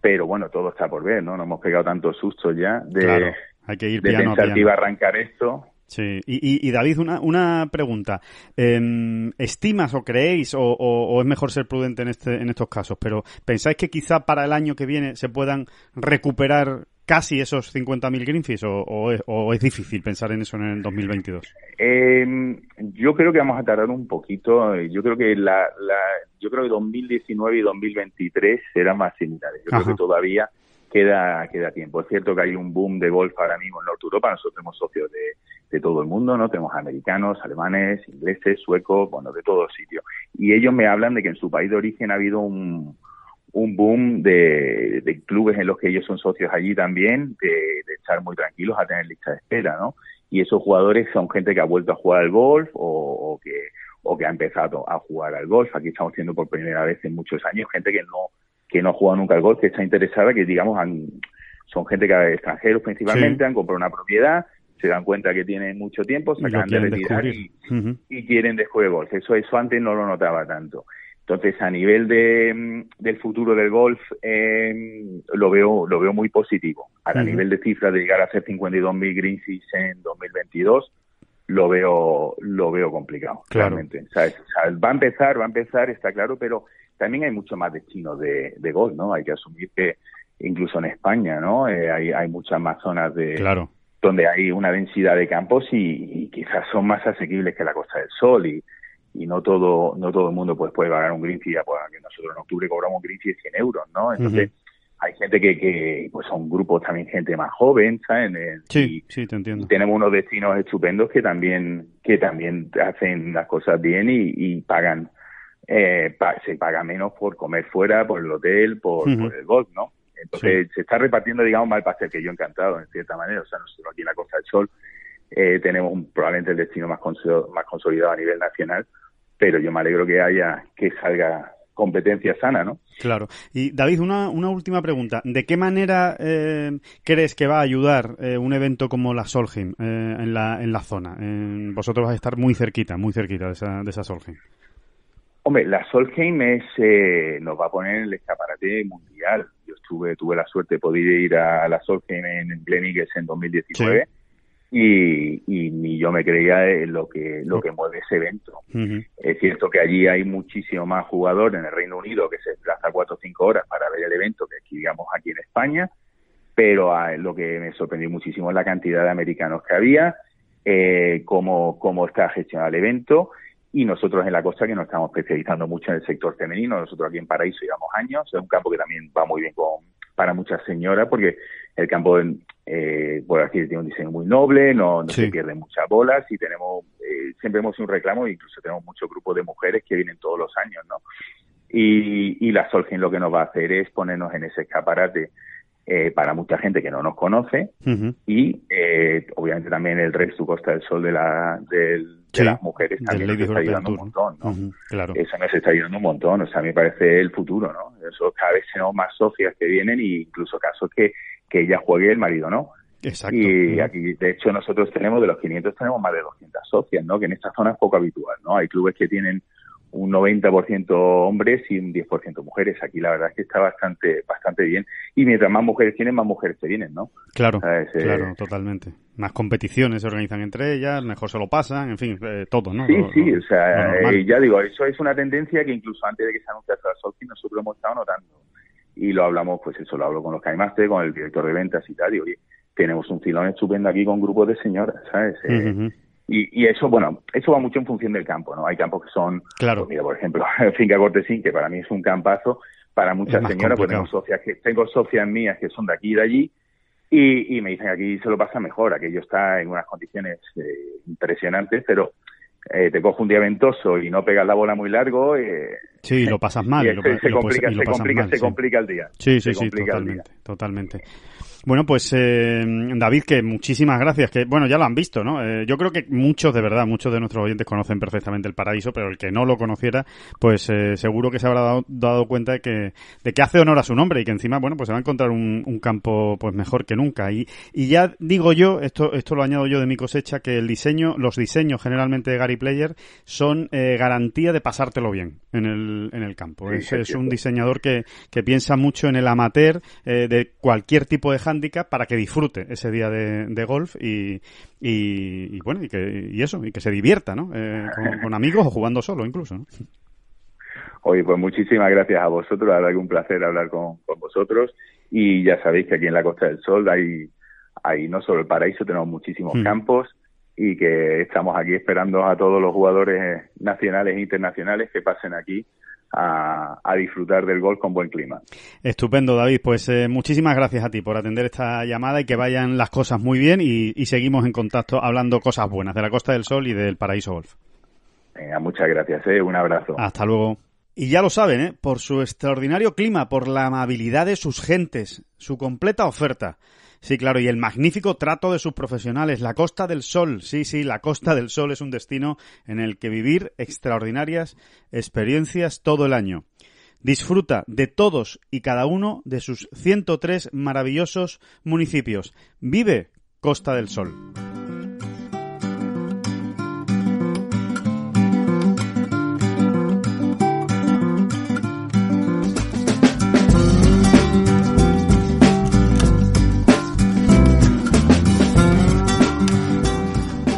pero bueno, todo está por ver, ¿no? no hemos pegado tanto susto ya de, hay que ir piano piano. que iba a arrancar esto. Sí, y, David, una, una pregunta. Em, ¿Estimas o creéis, o, es mejor ser prudente en, este, en estos casos, pero pensáis que quizá para el año que viene se puedan recuperar casi esos 50.000 mil o, o, es, difícil pensar en eso en el 2022? Em, yo creo que vamos a tardar un poquito. Yo creo que la, la yo creo que 2019 y 2023 serán más similares. Yo creo que todavía queda, queda tiempo. Es cierto que hay un boom de golf ahora mismo en Norte Europa, nosotros tenemos socios de, todo el mundo, ¿no? Tenemos americanos, alemanes, ingleses, suecos, bueno, de todos sitios. Y ellos me hablan de que en su país de origen ha habido un, un boom de, de, clubes en los que ellos son socios allí también, de, estar muy tranquilos a tener lista de espera, ¿no? Y esos jugadores son gente que ha vuelto a jugar al golf o, o que o que ha empezado a jugar al golf. Aquí estamos viendo por primera vez en muchos años gente que no que no ha nunca al golf, que está interesada, que digamos son gente que extranjeros principalmente, han comprado una propiedad, se dan cuenta que tienen mucho tiempo, sacan de retirar y, quieren descubrir golf. Eso, eso antes no lo notaba tanto. Entonces, a nivel de, del futuro del golf, em, lo veo lo veo muy positivo. A nivel de cifras de llegar a hacer 52.000 greensies en 2022, lo veo lo veo complicado. claramente. va a empezar, va a empezar, está claro, pero también hay mucho más destinos de, de golf, ¿no? Hay que asumir que incluso en España, ¿no? Eh, hay, hay muchas más zonas de... Donde hay una densidad de campos y, quizás son más asequibles que la Costa del Sol y, no todo no todo el mundo pues puede pagar un green fee. nosotros en octubre cobramos un green fee de 100 euros, ¿no? Entonces... hay gente que, pues son grupos también gente más joven ¿sabes? Eh, sí sí te entiendo tenemos unos destinos estupendos que también que también hacen las cosas bien y pagan eh, se paga menos por comer fuera, por el hotel, por, el golf, ¿no? Entonces se está repartiendo, digamos, mal pastel, que yo encantado, en cierta manera. O sea, nosotros aquí en la Costa del Sol eh, tenemos probablemente el destino más, más consolidado a nivel nacional, pero yo me alegro que haya, que salga competencia sana, ¿no? Claro. Y David, una, última pregunta. ¿De qué manera eh, crees que va a ayudar eh, un evento como la Solheim en, la, zona? vosotros vais a estar muy cerquita, muy cerquita de esa, de esa Solheim. Hombre, la Solheim es, eh, nos va a poner el escaparate mundial. Yo estuve, tuve la suerte de poder ir a la Solheim en Glenicks en 2019 y, y, ni yo me creía lo que lo que mueve ese evento. Es cierto que allí hay muchísimo más jugadores en el Reino Unido que se desplaza cuatro o cinco horas para ver el evento que aquí, digamos, aquí en España, pero ah, lo que me sorprendió muchísimo es la cantidad de americanos que había, eh, cómo, cómo está gestionado el evento y nosotros en la costa que nos estamos especializando mucho en el sector femenino. Nosotros aquí en Paraíso llevamos años, es un campo que también va muy bien con, para muchas señoras porque el campo, eh, por decir tiene un diseño muy noble, no, se pierden muchas bolas y tenemos, eh, siempre hemos un reclamo, incluso tenemos muchos grupos de mujeres que vienen todos los años, ¿no? Y, y la Solgen lo que nos va a hacer es ponernos en ese escaparate eh, para mucha gente que no nos conoce y eh, obviamente también el resto su Costa del Sol de la, del de las mujeres también nos está ayudando un montón, ¿no? claro. Eso nos está ayudando un montón, o sea, a mí me parece el futuro, ¿no? Eso, cada vez tenemos más socias que vienen e incluso casos que, que ella juegue el marido, ¿no? Exacto. Y aquí, de hecho, nosotros tenemos, de los 500 tenemos más de 200 socias, ¿no? Que en esta zona es poco habitual, ¿no? Hay clubes que tienen un 90% hombres y un 10% mujeres. Aquí la verdad es que está bastante bastante bien. Y mientras más mujeres tienen, más mujeres se vienen, ¿no? Claro, claro, totalmente. Más competiciones se organizan entre ellas, mejor se lo pasan, en fin, eh, todo, ¿no? Sí, sí, o sea, eh, ya digo, eso es una tendencia que incluso antes de que se anunciase la Solkin nosotros lo hemos estado notando. Y lo hablamos, pues eso, lo hablo con los que hay Caimaster, con el director de ventas y tal, y tenemos un filón estupendo aquí con grupos de señoras, ¿sabes? Eh, y, eso, bueno, eso va mucho en función del campo, ¿no? Hay campos que son, claro. Pues mira, por ejemplo, Finca Cortesín, que para mí es un campazo, para muchas señoras, pues tengo socias, que, tengo socias mías que son de aquí y de allí, y, y me dicen aquí se lo pasa mejor, aquello está en unas condiciones eh, impresionantes, pero eh, te cojo un día ventoso y no pegas la bola muy largo. Eh, sí, lo pasas mal. se, complica, se, complica, se complica, el día. Sí, sí, se sí, totalmente, totalmente. Bueno, pues eh, David, que muchísimas gracias. Que bueno, ya lo han visto, ¿no? Eh, yo creo que muchos, de verdad, muchos de nuestros oyentes conocen perfectamente el paraíso, pero el que no lo conociera, pues eh, seguro que se habrá dado, cuenta de que, de hace honor a su nombre y que encima, bueno, pues se va a encontrar un, campo pues mejor que nunca. Y, y ya digo yo, esto, esto lo añado yo de mi cosecha, que el diseño, los diseños generalmente de Gary Player son garantía de pasártelo bien en el, en el campo. es, un diseñador que, que piensa mucho en el amateur de cualquier tipo de para que disfrute ese día de, golf y, bueno, y, que, eso, y que se divierta, ¿no? Eh, con, amigos o jugando solo incluso, ¿no? Oye, pues muchísimas gracias a vosotros, la verdad un placer hablar con, vosotros y ya sabéis que aquí en la Costa del Sol hay, hay no solo el paraíso, tenemos muchísimos mm. campos y que estamos aquí esperando a todos los jugadores eh, nacionales e internacionales que pasen aquí a, disfrutar del golf con buen clima. Estupendo, David. Pues eh, muchísimas gracias a ti por atender esta llamada y que vayan las cosas muy bien y, seguimos en contacto hablando cosas buenas de la Costa del Sol y del Paraíso Golf. muchas gracias. Eh. Un abrazo. Hasta luego. Y ya lo saben, eh, por su extraordinario clima, por la amabilidad de sus gentes, su completa oferta. Sí, claro, y el magnífico trato de sus profesionales. La Costa del Sol, sí, sí, la Costa del Sol es un destino en el que vivir extraordinarias experiencias todo el año. Disfruta de todos y cada uno de sus 103 maravillosos municipios. Vive Costa del Sol.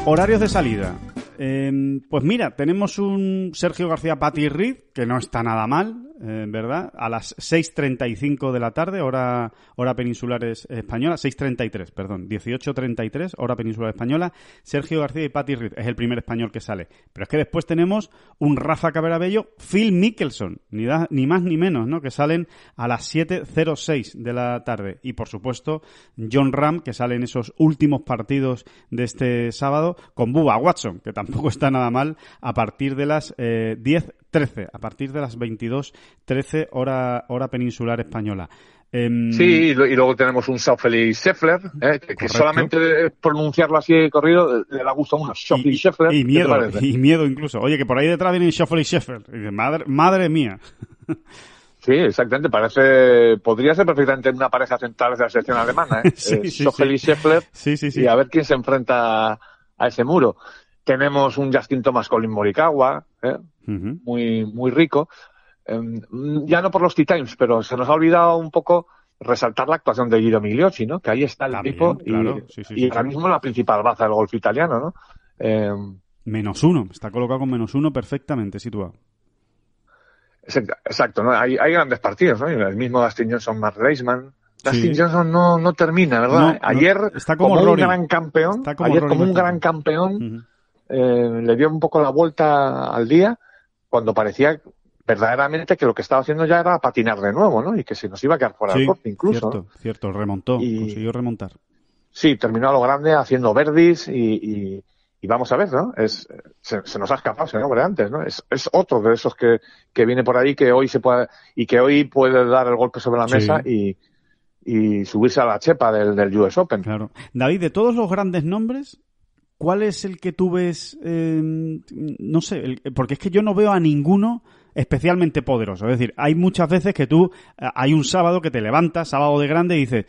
Horarios de salida. Em, pues mira, tenemos un Sergio García Patirrid, que no está nada mal. Eh, ¿verdad? A las 6.35 de la tarde, hora, hora peninsular eh, española, 6.33, perdón, 18.33, hora peninsular española, Sergio García y Patty Reed, es el primer español que sale. Pero es que después tenemos un Rafa Caberabello, Phil Mickelson, ni, ni más ni menos, ¿no? Que salen a las 7.06 de la tarde. Y por supuesto, John Ram, que sale en esos últimos partidos de este sábado, con Bubba Watson, que tampoco está nada mal, a partir de las eh, 13, a partir de las 22.13 hora, hora peninsular española. Em, sí, y, luego tenemos un Shuffle Scheffler, eh, que, solamente pronunciarlo así corrido eh, le da gusto a uno. y Y miedo, y miedo incluso. Oye, que por ahí detrás viene y Scheffler. Y madre, madre mía. Sí, exactamente. Parece, podría ser perfectamente una pareja central de la selección alemana. ¿eh? eh sí, sí, sí. y Y a ver quién se enfrenta a ese muro. Tenemos un Justin Thomas Colin Morikawa, ¿eh? muy, muy rico. Em, ya no por los Tea Times, pero se nos ha olvidado un poco resaltar la actuación de Guido Migliocci, ¿no? Que ahí está el tipo y, ahora mismo la principal baza del golf italiano, ¿no? Em, menos uno, está colocado con menos uno perfectamente situado. Exacto, hay, grandes partidos, El mismo Dustin Johnson, Mark Reisman. Dustin Johnson no, termina, ¿verdad? ayer, está como, un gran campeón, ayer como un gran campeón, eh, le dio un poco la vuelta al día cuando parecía verdaderamente que lo que estaba haciendo ya era patinar de nuevo, ¿no? Y que se nos iba a quedar por sí, corte incluso. Cierto, cierto, remontó, consiguió remontar. Sí, terminó a lo grande haciendo verdis y, y, vamos a ver, ¿no? Es, se, nos ha escapado ese nombre antes, ¿no? Es, otro de esos que, que, viene por ahí que hoy se puede, y que hoy puede dar el golpe sobre la mesa y, y subirse a la chepa del, del US Open. David, de todos los grandes nombres, ¿Cuál es el que tú ves? Em, no sé, porque es que yo no veo a ninguno especialmente poderoso. Es decir, hay muchas veces que tú, eh, hay un sábado que te levantas, sábado de grande, y dices,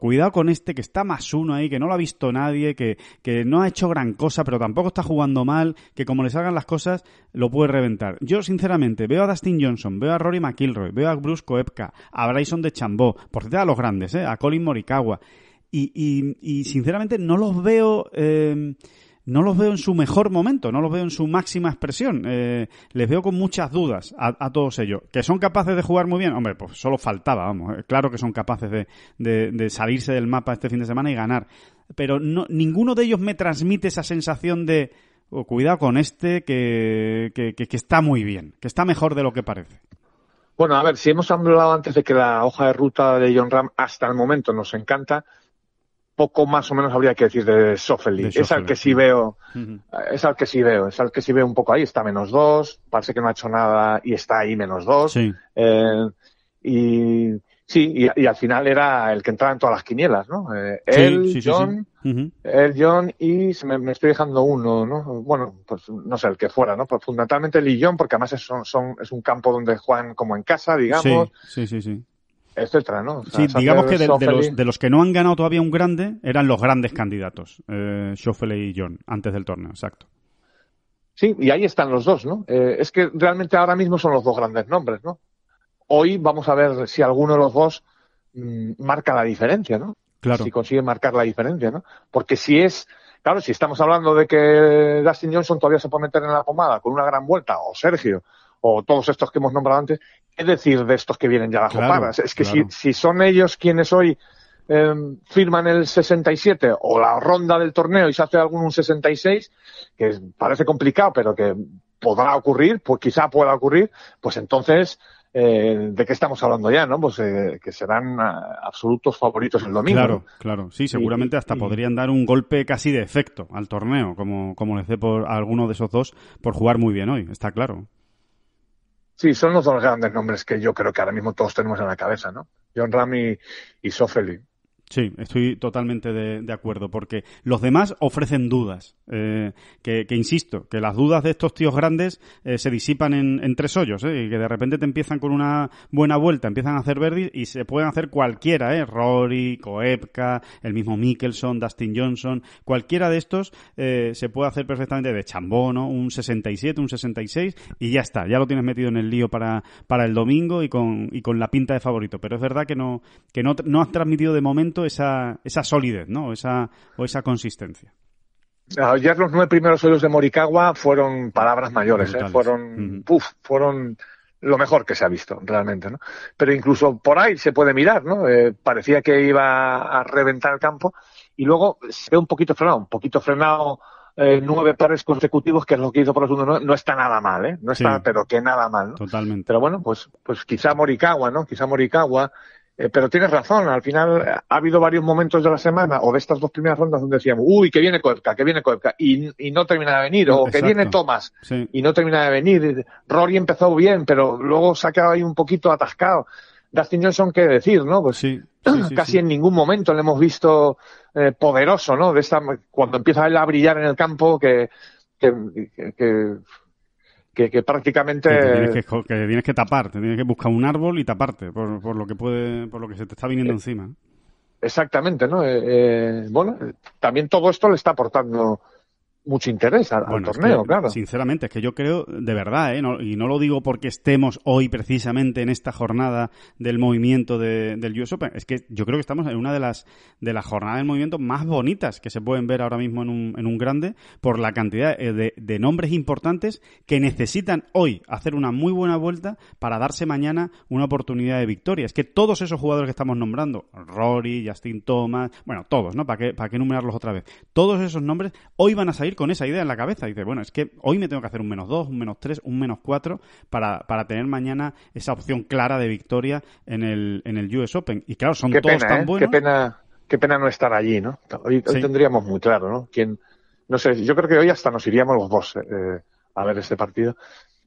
cuidado con este que está más uno ahí, que no lo ha visto nadie, que, que no ha hecho gran cosa, pero tampoco está jugando mal, que como le salgan las cosas, lo puede reventar. Yo, sinceramente, veo a Dustin Johnson, veo a Rory McIlroy, veo a Bruce Koepka, a Bryson de Chambó, por cierto, a los grandes, ¿eh? a Colin Morikawa y, sinceramente no los veo... Em, no los veo en su mejor momento, no los veo en su máxima expresión. Eh, les veo con muchas dudas a, todos ellos. ¿Que son capaces de jugar muy bien? Hombre, pues solo faltaba, vamos. Eh, claro que son capaces de, salirse del mapa este fin de semana y ganar. Pero ninguno de ellos me transmite esa sensación de oh, cuidado con este que, que está muy bien, que está mejor de lo que parece. Bueno, a ver, si hemos hablado antes de que la hoja de ruta de John Ram hasta el momento nos encanta, poco más o menos habría que decir de Sofeli. Es al que sí veo, es al que sí veo, es al que sí veo un poco ahí. Está menos dos, parece que no ha hecho nada y está ahí menos dos. Eh, y sí, y, al final era el que entraba en todas las quinielas, ¿no? Eh, él, John, John y me, estoy dejando uno, ¿no? Bueno, pues no sé, el que fuera, ¿no? Pues fundamentalmente él y John, porque además es, son, es un campo donde juegan como en casa, digamos. sí, sí. sí etcétera, ¿no? sí, digamos que de, los, que no han ganado todavía un grande, eran los grandes candidatos, eh, y John, antes del torneo, exacto. Sí, y ahí están los dos, ¿no? Eh, es que realmente ahora mismo son los dos grandes nombres, ¿no? Hoy vamos a ver si alguno de los dos mm, marca la diferencia, ¿no? Claro. Si consigue marcar la diferencia, ¿no? Porque si es, claro, si estamos hablando de que Dustin Johnson todavía se puede meter en la pomada con una gran vuelta, o Sergio, o todos estos que hemos nombrado antes, ¿qué decir de estos que vienen ya bajo claro, Es que si, son ellos quienes hoy em, firman el 67 o la ronda del torneo y se hace algún un 66, que parece complicado, pero que podrá ocurrir, pues quizá pueda ocurrir, pues entonces eh, de qué estamos hablando ya, ¿no? Pues eh, que serán ah, absolutos favoritos el domingo. Claro, claro. Sí, seguramente hasta podrían dar un golpe casi de efecto al torneo, como, como les por alguno de esos dos por jugar muy bien hoy, está claro. Sí, son los dos grandes nombres que yo creo que ahora mismo todos tenemos en la cabeza, ¿no? John Ram y, y Sofeli. Sí, estoy totalmente de, acuerdo, porque los demás ofrecen dudas, eh, que, que, insisto, que las dudas de estos tíos grandes eh, se disipan en, tres hoyos, eh, y que de repente te empiezan con una buena vuelta, empiezan a hacer verdes y se pueden hacer cualquiera, eh, Rory, coepka, el mismo Mickelson, Dustin Johnson, cualquiera de estos se puede hacer perfectamente de no, un 67, un 66 y ya está, ya lo tienes metido en el lío para, para el domingo y con, y con la pinta de favorito, pero es verdad que no, que no has transmitido de momento esa, esa solidez, ¿no? Esa, o esa consistencia. Ayer ah, los nueve primeros hoyos de Morikawa fueron palabras mayores, ¿eh? fueron, ¡puf! fueron lo mejor que se ha visto realmente, ¿no? Pero incluso por ahí se puede mirar, ¿no? Eh, parecía que iba a reventar el campo y luego se ve un poquito frenado, un poquito frenado eh, nueve pares consecutivos, que es lo que hizo por los uno, no, está nada mal, ¿eh? No está, pero que nada mal, Totalmente. Pero bueno, pues, pues quizá Moricagua ¿no? Quizá Morikawa eh, pero tienes razón, al final eh, ha habido varios momentos de la semana o de estas dos primeras rondas donde decíamos, uy, que viene Koepka, que viene Koepka, y, no termina de venir, o que viene Thomas, y no termina de venir. Rory empezó bien, pero luego se ha quedado ahí un poquito atascado. Dustin Johnson, qué decir, ¿no? Pues sí, casi en ningún momento le hemos visto eh, poderoso, ¿no? De esta, cuando empieza él a brillar en el campo, que que, prácticamente... Que tienes que, taparte, tienes que buscar un árbol y taparte por, por, lo, que puede, por lo que se te está viniendo eh, encima. Exactamente, ¿no? Eh, eh, bueno, también todo esto le está aportando mucho interés al, torneo, claro. Sinceramente, es que yo creo, de verdad, ¿eh? y no lo digo porque estemos hoy precisamente en esta jornada del movimiento de, del US Open, es que yo creo que estamos en una de las, de las jornadas del movimiento más bonitas que se pueden ver ahora mismo en un, en un grande por la cantidad eh, de, de nombres importantes que necesitan hoy hacer una muy buena vuelta para darse mañana una oportunidad de victoria. Es que todos esos jugadores que estamos nombrando, Rory, Justin Thomas, bueno, todos, ¿no? ¿Para qué, para qué numerarlos otra vez? Todos esos nombres hoy van a salir con esa idea en la cabeza. Dice, bueno, es que hoy me tengo que hacer un menos dos, un menos tres, un menos cuatro para, para tener mañana esa opción clara de victoria en el, en el US Open. Y claro, son todos tan ¿eh? buenos. Qué pena, qué pena no estar allí, ¿no? Hoy, tendríamos muy claro, ¿no? Quién, no sé, yo creo que hoy hasta nos iríamos los dos eh, eh, a ver este partido.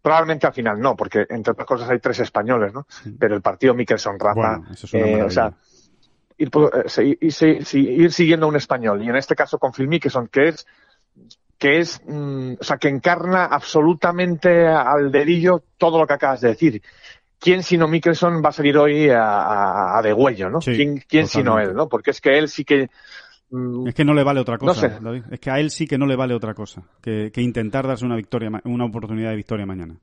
Probablemente al final no, porque entre otras cosas hay tres españoles, ¿no? Pero el partido Mikkelson, rafa bueno, es o sea, ir, siguiendo a un español, y en este caso con Phil Mickelson, que es que es, mm, o sea, que encarna absolutamente al dedillo todo lo que acabas de decir. ¿Quién sino Mickelson va a salir hoy a, a, de no? ¿Quién, quién sino él, no? Porque es que él sí que mm, es que no le vale otra cosa, no Es que a él sí que no le vale otra cosa que, intentar darse una victoria, una oportunidad de victoria mañana.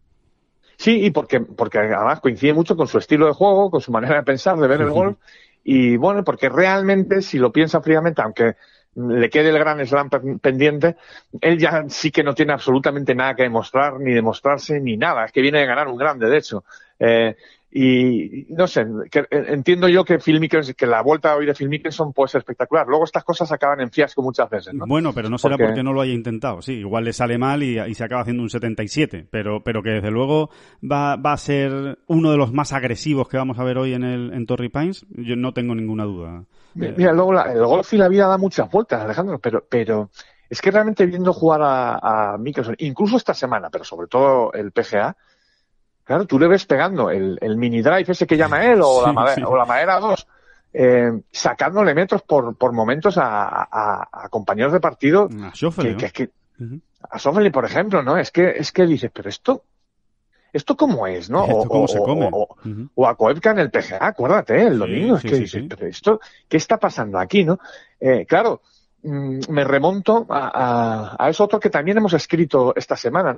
Sí, y porque, porque además coincide mucho con su estilo de juego, con su manera de pensar, de ver el golf. Y bueno, porque realmente, si lo piensa fríamente, aunque le quede el gran slam pendiente, él ya sí que no tiene absolutamente nada que demostrar, ni demostrarse, ni nada. Es que viene de ganar un grande, de hecho. Eh, y no sé, eh, entiendo yo que que la vuelta hoy de Phil Mickelson puede ser espectacular. Luego estas cosas acaban en fiasco muchas veces. ¿no? Bueno, pero no será porque... no lo haya intentado. Sí, igual le sale mal y, se acaba haciendo un 77, pero, pero que desde luego va, a ser uno de los más agresivos que vamos a ver hoy en, el, en Torrey Pines. Yo no tengo ninguna duda. Eh, mira, luego el golf y la vida da muchas vueltas, Alejandro, pero, pero es que realmente viendo jugar a, a Mickelson, incluso esta semana, pero sobre todo el PGA, Claro, tú le ves pegando el, mini drive ese que llama él o, la, madera, o la madera 2, eh, sacándole metros por, por momentos a, compañeros de partido. A Sofoli. que, A Sofoli, por ejemplo, ¿no? Es que, es que dices, pero esto, ¿esto cómo es, no? ¿Esto o, O, a Coepka en el PGA, acuérdate, ¿eh? el domingo. Sí, es que pero esto, ¿qué está pasando aquí, no? Eh, claro, Mm, me remonto a, a, eso otro que también hemos escrito esta semana.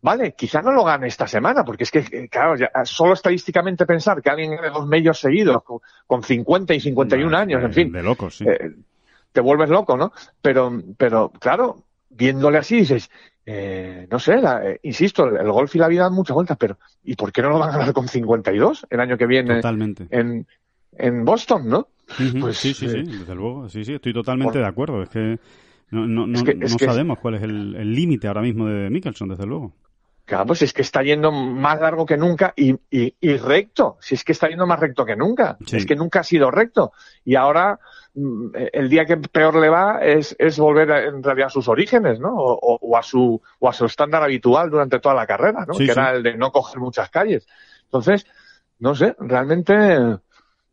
Vale, quizá no lo gane esta semana, porque es que, eh, claro, ah, solo estadísticamente pensar que alguien gane dos medios seguidos con, 50 y 51 años, en fin. De eh, te vuelves loco, ¿no? Pero, pero claro, viéndole así dices, eh, no sé, eh, insisto, el, golf y la vida dan muchas vueltas, pero ¿y por qué no lo van a ganar con 52 el año que viene En, en Boston, ¿no? pues, sí, sí, eh, sí, desde luego. Sí, sí, estoy totalmente de acuerdo. Es que no, sabemos cuál es el límite ahora mismo de Mickelson, desde luego. Claro, pues es que está yendo más largo que nunca y, recto. Si es que está yendo más recto que nunca. Es que nunca ha sido recto. Y ahora mm, el día que peor le va es, volver en realidad a sus orígenes, ¿no? O, a su, o su estándar habitual durante toda la carrera, ¿no? que era el de no coger muchas calles. Entonces, no sé, realmente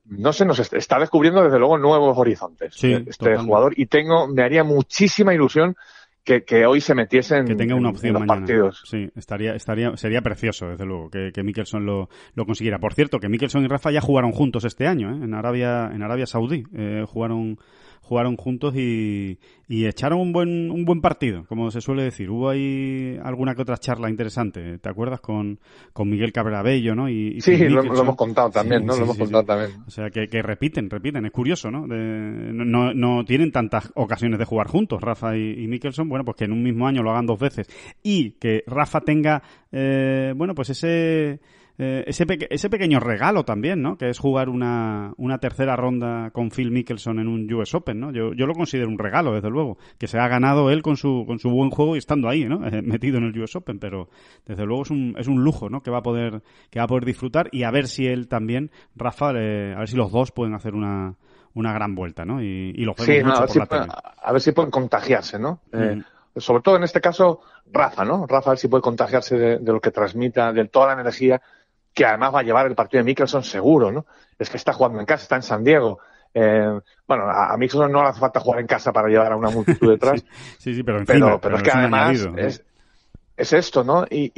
no sé, nos está descubriendo desde luego nuevos horizontes eh, este jugador y tengo, me haría muchísima ilusión que, hoy se metiesen que tenga una opción en los partidos. Sí, estaría, estaría, sería precioso, desde luego, que, que lo, lo, consiguiera. Por cierto, que Mickelson y Rafa ya jugaron juntos este año, ¿eh? en Arabia, en Arabia Saudí. Eh, jugaron jugaron juntos y, echaron un buen, un buen partido, como se suele decir. Hubo ahí alguna que otra charla interesante, ¿te acuerdas? Con, con Miguel Bello, ¿no? Y, sí, lo, hemos contado también, ¿no? lo hemos contado también. O sea, que, que, repiten, repiten, es curioso, ¿no? no, no tienen tantas ocasiones de jugar juntos, Rafa y, y bueno, pues que en un mismo año lo hagan dos veces y que Rafa tenga, eh, bueno, pues ese eh, ese, pequeño regalo también, ¿no? Que es jugar una, tercera ronda con Phil Mickelson en un US Open, ¿no? Yo, yo lo considero un regalo, desde luego, que se ha ganado él con su, con su buen juego y estando ahí, ¿no? Eh, metido en el US Open, pero desde luego es un, es un lujo, ¿no? Que va a poder, que va a poder disfrutar y a ver si él también, Rafa, eh, a ver si los dos pueden hacer una, gran vuelta, ¿no? Y, y lo sí, a, ver si pueden, contagiarse, ¿no? Mm. sobre todo en este caso, Rafa, ¿no? Rafa, si puede contagiarse de, lo que transmita, de toda la energía que además va a llevar el partido de Mickelson seguro, ¿no? Es que está jugando en casa, está en San Diego. Eh, bueno, a, Mickelson no le hace falta jugar en casa para llevar a una multitud detrás. sí, sí, pero, pero, es que además es, esto, ¿no? Y,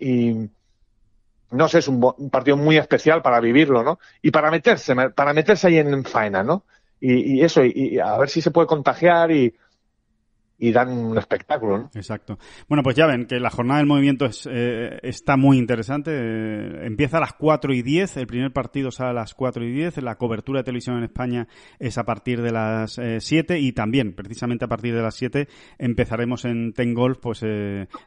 y, no sé, es un, partido muy especial para vivirlo, ¿no? Y para meterse, para meterse ahí en faena, ¿no? Y, y eso, y, a ver si se puede contagiar y, y dan un espectáculo. ¿no? Exacto. Bueno, pues ya ven que la jornada del movimiento es, eh, está muy interesante. Eh, empieza a las 4 y 10, el primer partido sale a las 4 y 10, la cobertura de televisión en España es a partir de las 7 eh, y también, precisamente a partir de las 7, empezaremos en Golf, pues,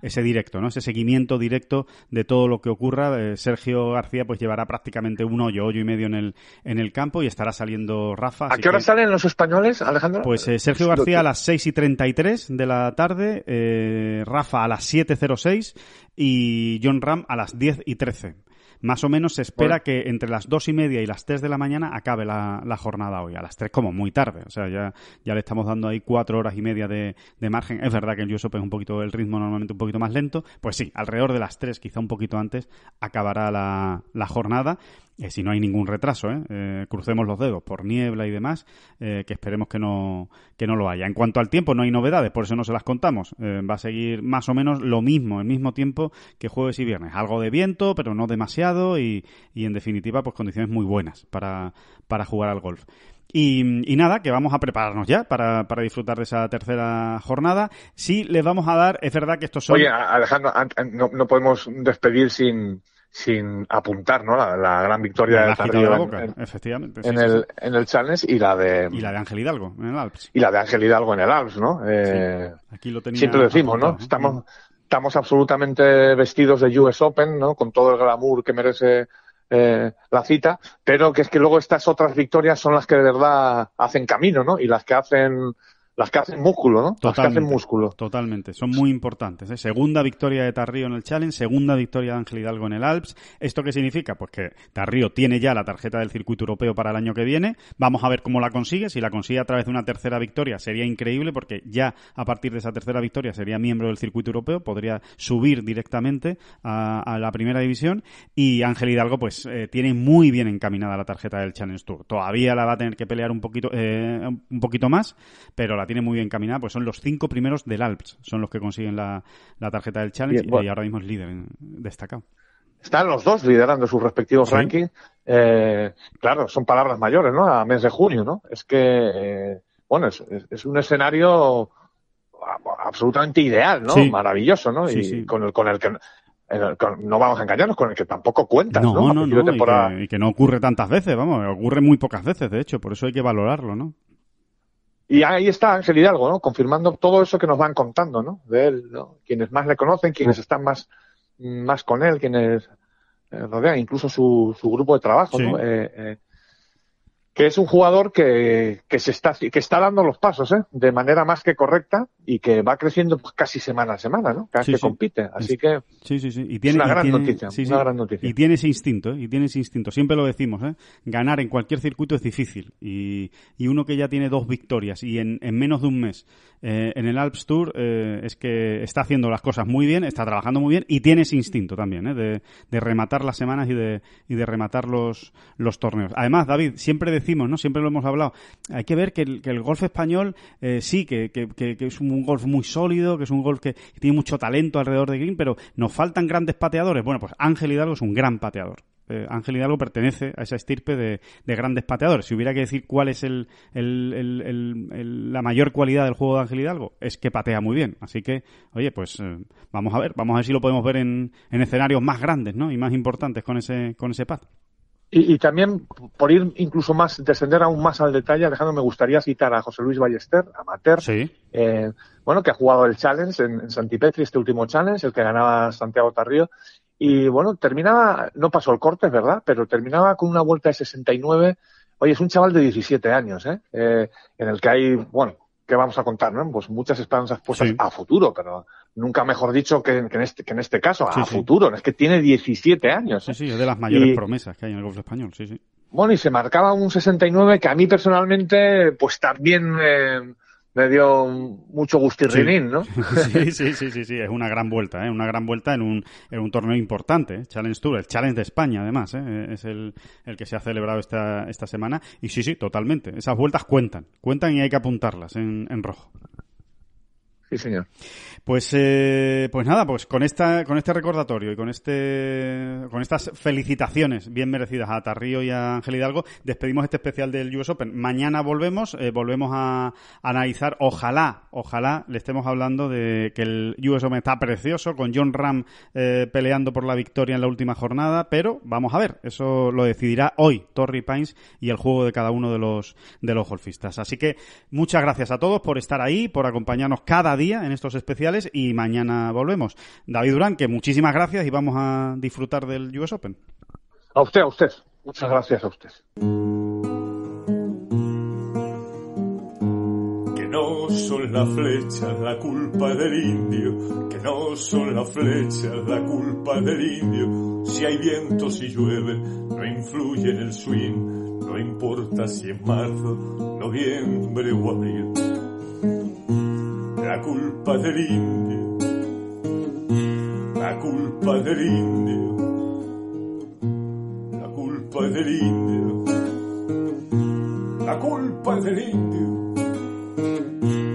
ese directo, ¿no? ese seguimiento directo de todo lo que ocurra. Sergio García pues llevará prácticamente un hoyo, hoyo y medio en el, en el campo y estará saliendo Rafa. ¿A qué hora salen los españoles, Alejandro? Pues Sergio García a las 6 y 33 de la tarde, eh, Rafa a las 7.06 y John Ram a las 10 y 13. Más o menos se espera pues que entre las dos y media y las 3 de la mañana acabe la, jornada hoy, a las 3 como muy tarde. O sea, ya, ya le estamos dando ahí 4 horas y media de, margen. Es verdad que el US un poquito, el ritmo normalmente un poquito más lento. Pues sí, alrededor de las 3, quizá un poquito antes, acabará la, la jornada. Eh, si no hay ningún retraso, ¿eh? Eh, crucemos los dedos por niebla y demás, que esperemos que no, que no lo haya. En cuanto al tiempo, no hay novedades, por eso no se las contamos. va a seguir más o menos lo mismo, el mismo tiempo que jueves y viernes. Algo de viento, pero no demasiado y, y en definitiva, pues condiciones muy buenas para, jugar al golf. Y, y, nada, que vamos a prepararnos ya para, disfrutar de esa tercera jornada. Sí, les vamos a dar, es verdad que estos son. Oye, Alejandro, no podemos despedir sin, sin apuntar, ¿no? La, gran victoria de en, efectivamente, en, el, en el Challenge y la de... Y la de Ángel Hidalgo en el Alps. Y la de Ángel Hidalgo en el Alps, ¿no? Eh, siempre decimos, ¿no? ¿eh? Estamos, mm. estamos absolutamente vestidos de US Open, ¿no? Con todo el glamour que merece eh, la cita, pero que es que luego estas otras victorias son las que de verdad hacen camino, ¿no? Y las que hacen las que hacen músculo, ¿no? las que hacen músculo. Totalmente, son muy importantes. ¿eh? Segunda victoria de Tarrío en el Challenge, segunda victoria de Ángel Hidalgo en el Alps. ¿Esto qué significa? Pues que Tarrío tiene ya la tarjeta del circuito europeo para el año que viene. Vamos a ver cómo la consigue. Si la consigue a través de una tercera victoria sería increíble porque ya a partir de esa tercera victoria sería miembro del circuito europeo, podría subir directamente a, la primera división. Y Ángel Hidalgo pues eh, tiene muy bien encaminada la tarjeta del Challenge Tour. Todavía la va a tener que pelear un poquito, eh, un poquito más, pero la tiene muy bien caminada, pues son los cinco primeros del Alps, son los que consiguen la, tarjeta del Challenge y ahora mismo es líder destacado. Están los dos liderando sus respectivos rankings. Eh, claro, son palabras mayores, ¿no? A mes de junio, ¿no? Es que, eh, bueno, es, un escenario ah, absolutamente ideal, ¿no? Maravilloso, ¿no? y Con, el, con el que no vamos a engañarnos, con el que tampoco cuenta, ¿no? ¿no? y, que, no ocurre tantas veces, vamos, ocurre muy pocas veces, de hecho, por eso hay que valorarlo, ¿no? Y ahí está Ángel Hidalgo, ¿no? Confirmando todo eso que nos van contando, ¿no? De él, ¿no? Quienes más le conocen, quienes están más, más con él, quienes eh, rodean, incluso su, su grupo de trabajo, ¿no? Eh, eh, que es un jugador que, se está, que está dando los pasos ¿eh? de manera más que correcta y que va creciendo casi semana a semana, ¿no? Cada que compite. Así que sí, sí, sí. Y tiene, una, gran, noticia, Y tiene ese instinto, ¿eh? y tiene ese instinto. Siempre lo decimos, ¿eh? ganar en cualquier circuito es difícil. Y, y uno que ya tiene dos victorias y en, menos de un mes en el Alps Tour es que está haciendo las cosas muy bien, está trabajando muy bien y tiene ese instinto también de, rematar las semanas y de, y de rematar los, los torneos. Además, David, siempre decimos Siempre lo hemos hablado. Hay que ver que el, golf español eh, sí, que, es un golf muy sólido, que es un golf que, tiene mucho talento alrededor de Green, pero nos faltan grandes pateadores. Bueno, pues Ángel Hidalgo es un gran pateador. Eh, Ángel Hidalgo pertenece a esa estirpe de, grandes pateadores. Si hubiera que decir cuál es el, la mayor cualidad del juego de Ángel Hidalgo, es que patea muy bien. Así que, oye, pues eh, vamos a ver, vamos a ver si lo podemos ver en, escenarios más grandes, Y más importantes con ese, con ese pad. Y, también, por ir incluso más, descender aún más al detalle, Alejandro, me gustaría citar a José Luis Ballester, amateur, sí. Eh, bueno, que ha jugado el Challenge en, Santipetri, este último Challenge, el que ganaba Santiago Tarrío, y bueno, terminaba, no pasó el corte, ¿verdad? Pero terminaba con una vuelta de 69. Oye, es un chaval de 17 años, ¿eh? ¿eh? en el que hay, bueno, ¿qué vamos a contar, no? Pues muchas esperanzas puestas a futuro, pero nunca mejor dicho que, en, este, que en este caso, a futuro. Es que tiene 17 años. Sí, ¿eh? sí, es de las mayores promesas que hay en el golf español, sí, sí. Bueno, y se marcaba un 69 que a mí personalmente, pues también eh, me dio mucho gustirrinín, sí. ¿no? Sí, sí, sí, sí, es una gran vuelta, ¿eh? una gran vuelta en un, en un torneo importante, ¿eh? Challenge Tour, el Challenge de España, además, es el, el que se ha celebrado esta, esta semana. Y sí, sí, totalmente, esas vueltas cuentan, cuentan y hay que apuntarlas en, en rojo. Sí, señor. Pues, eh, pues nada, pues con esta, con este recordatorio y con este, con estas felicitaciones bien merecidas a Tarrío y a Ángel Hidalgo, despedimos este especial del US Open. Mañana volvemos, eh, volvemos a, analizar. Ojalá, ojalá le estemos hablando de que el US Open está precioso con John Ram eh, peleando por la victoria en la última jornada, pero vamos a ver, eso lo decidirá hoy Torrey Pines y el juego de cada uno de los de los golfistas. Así que muchas gracias a todos por estar ahí, por acompañarnos cada día en estos especiales y mañana volvemos. David Durán, que muchísimas gracias y vamos a disfrutar del US Open. A usted, a usted. Muchas gracias a usted. Que no son las flechas la culpa del indio, que no son las flechas la culpa del indio. Si hay viento, si llueve, no influye en el swing, no importa si es marzo, noviembre o abril. La culpa del indio, la culpa del indio, la culpa del indio, la culpa del indio.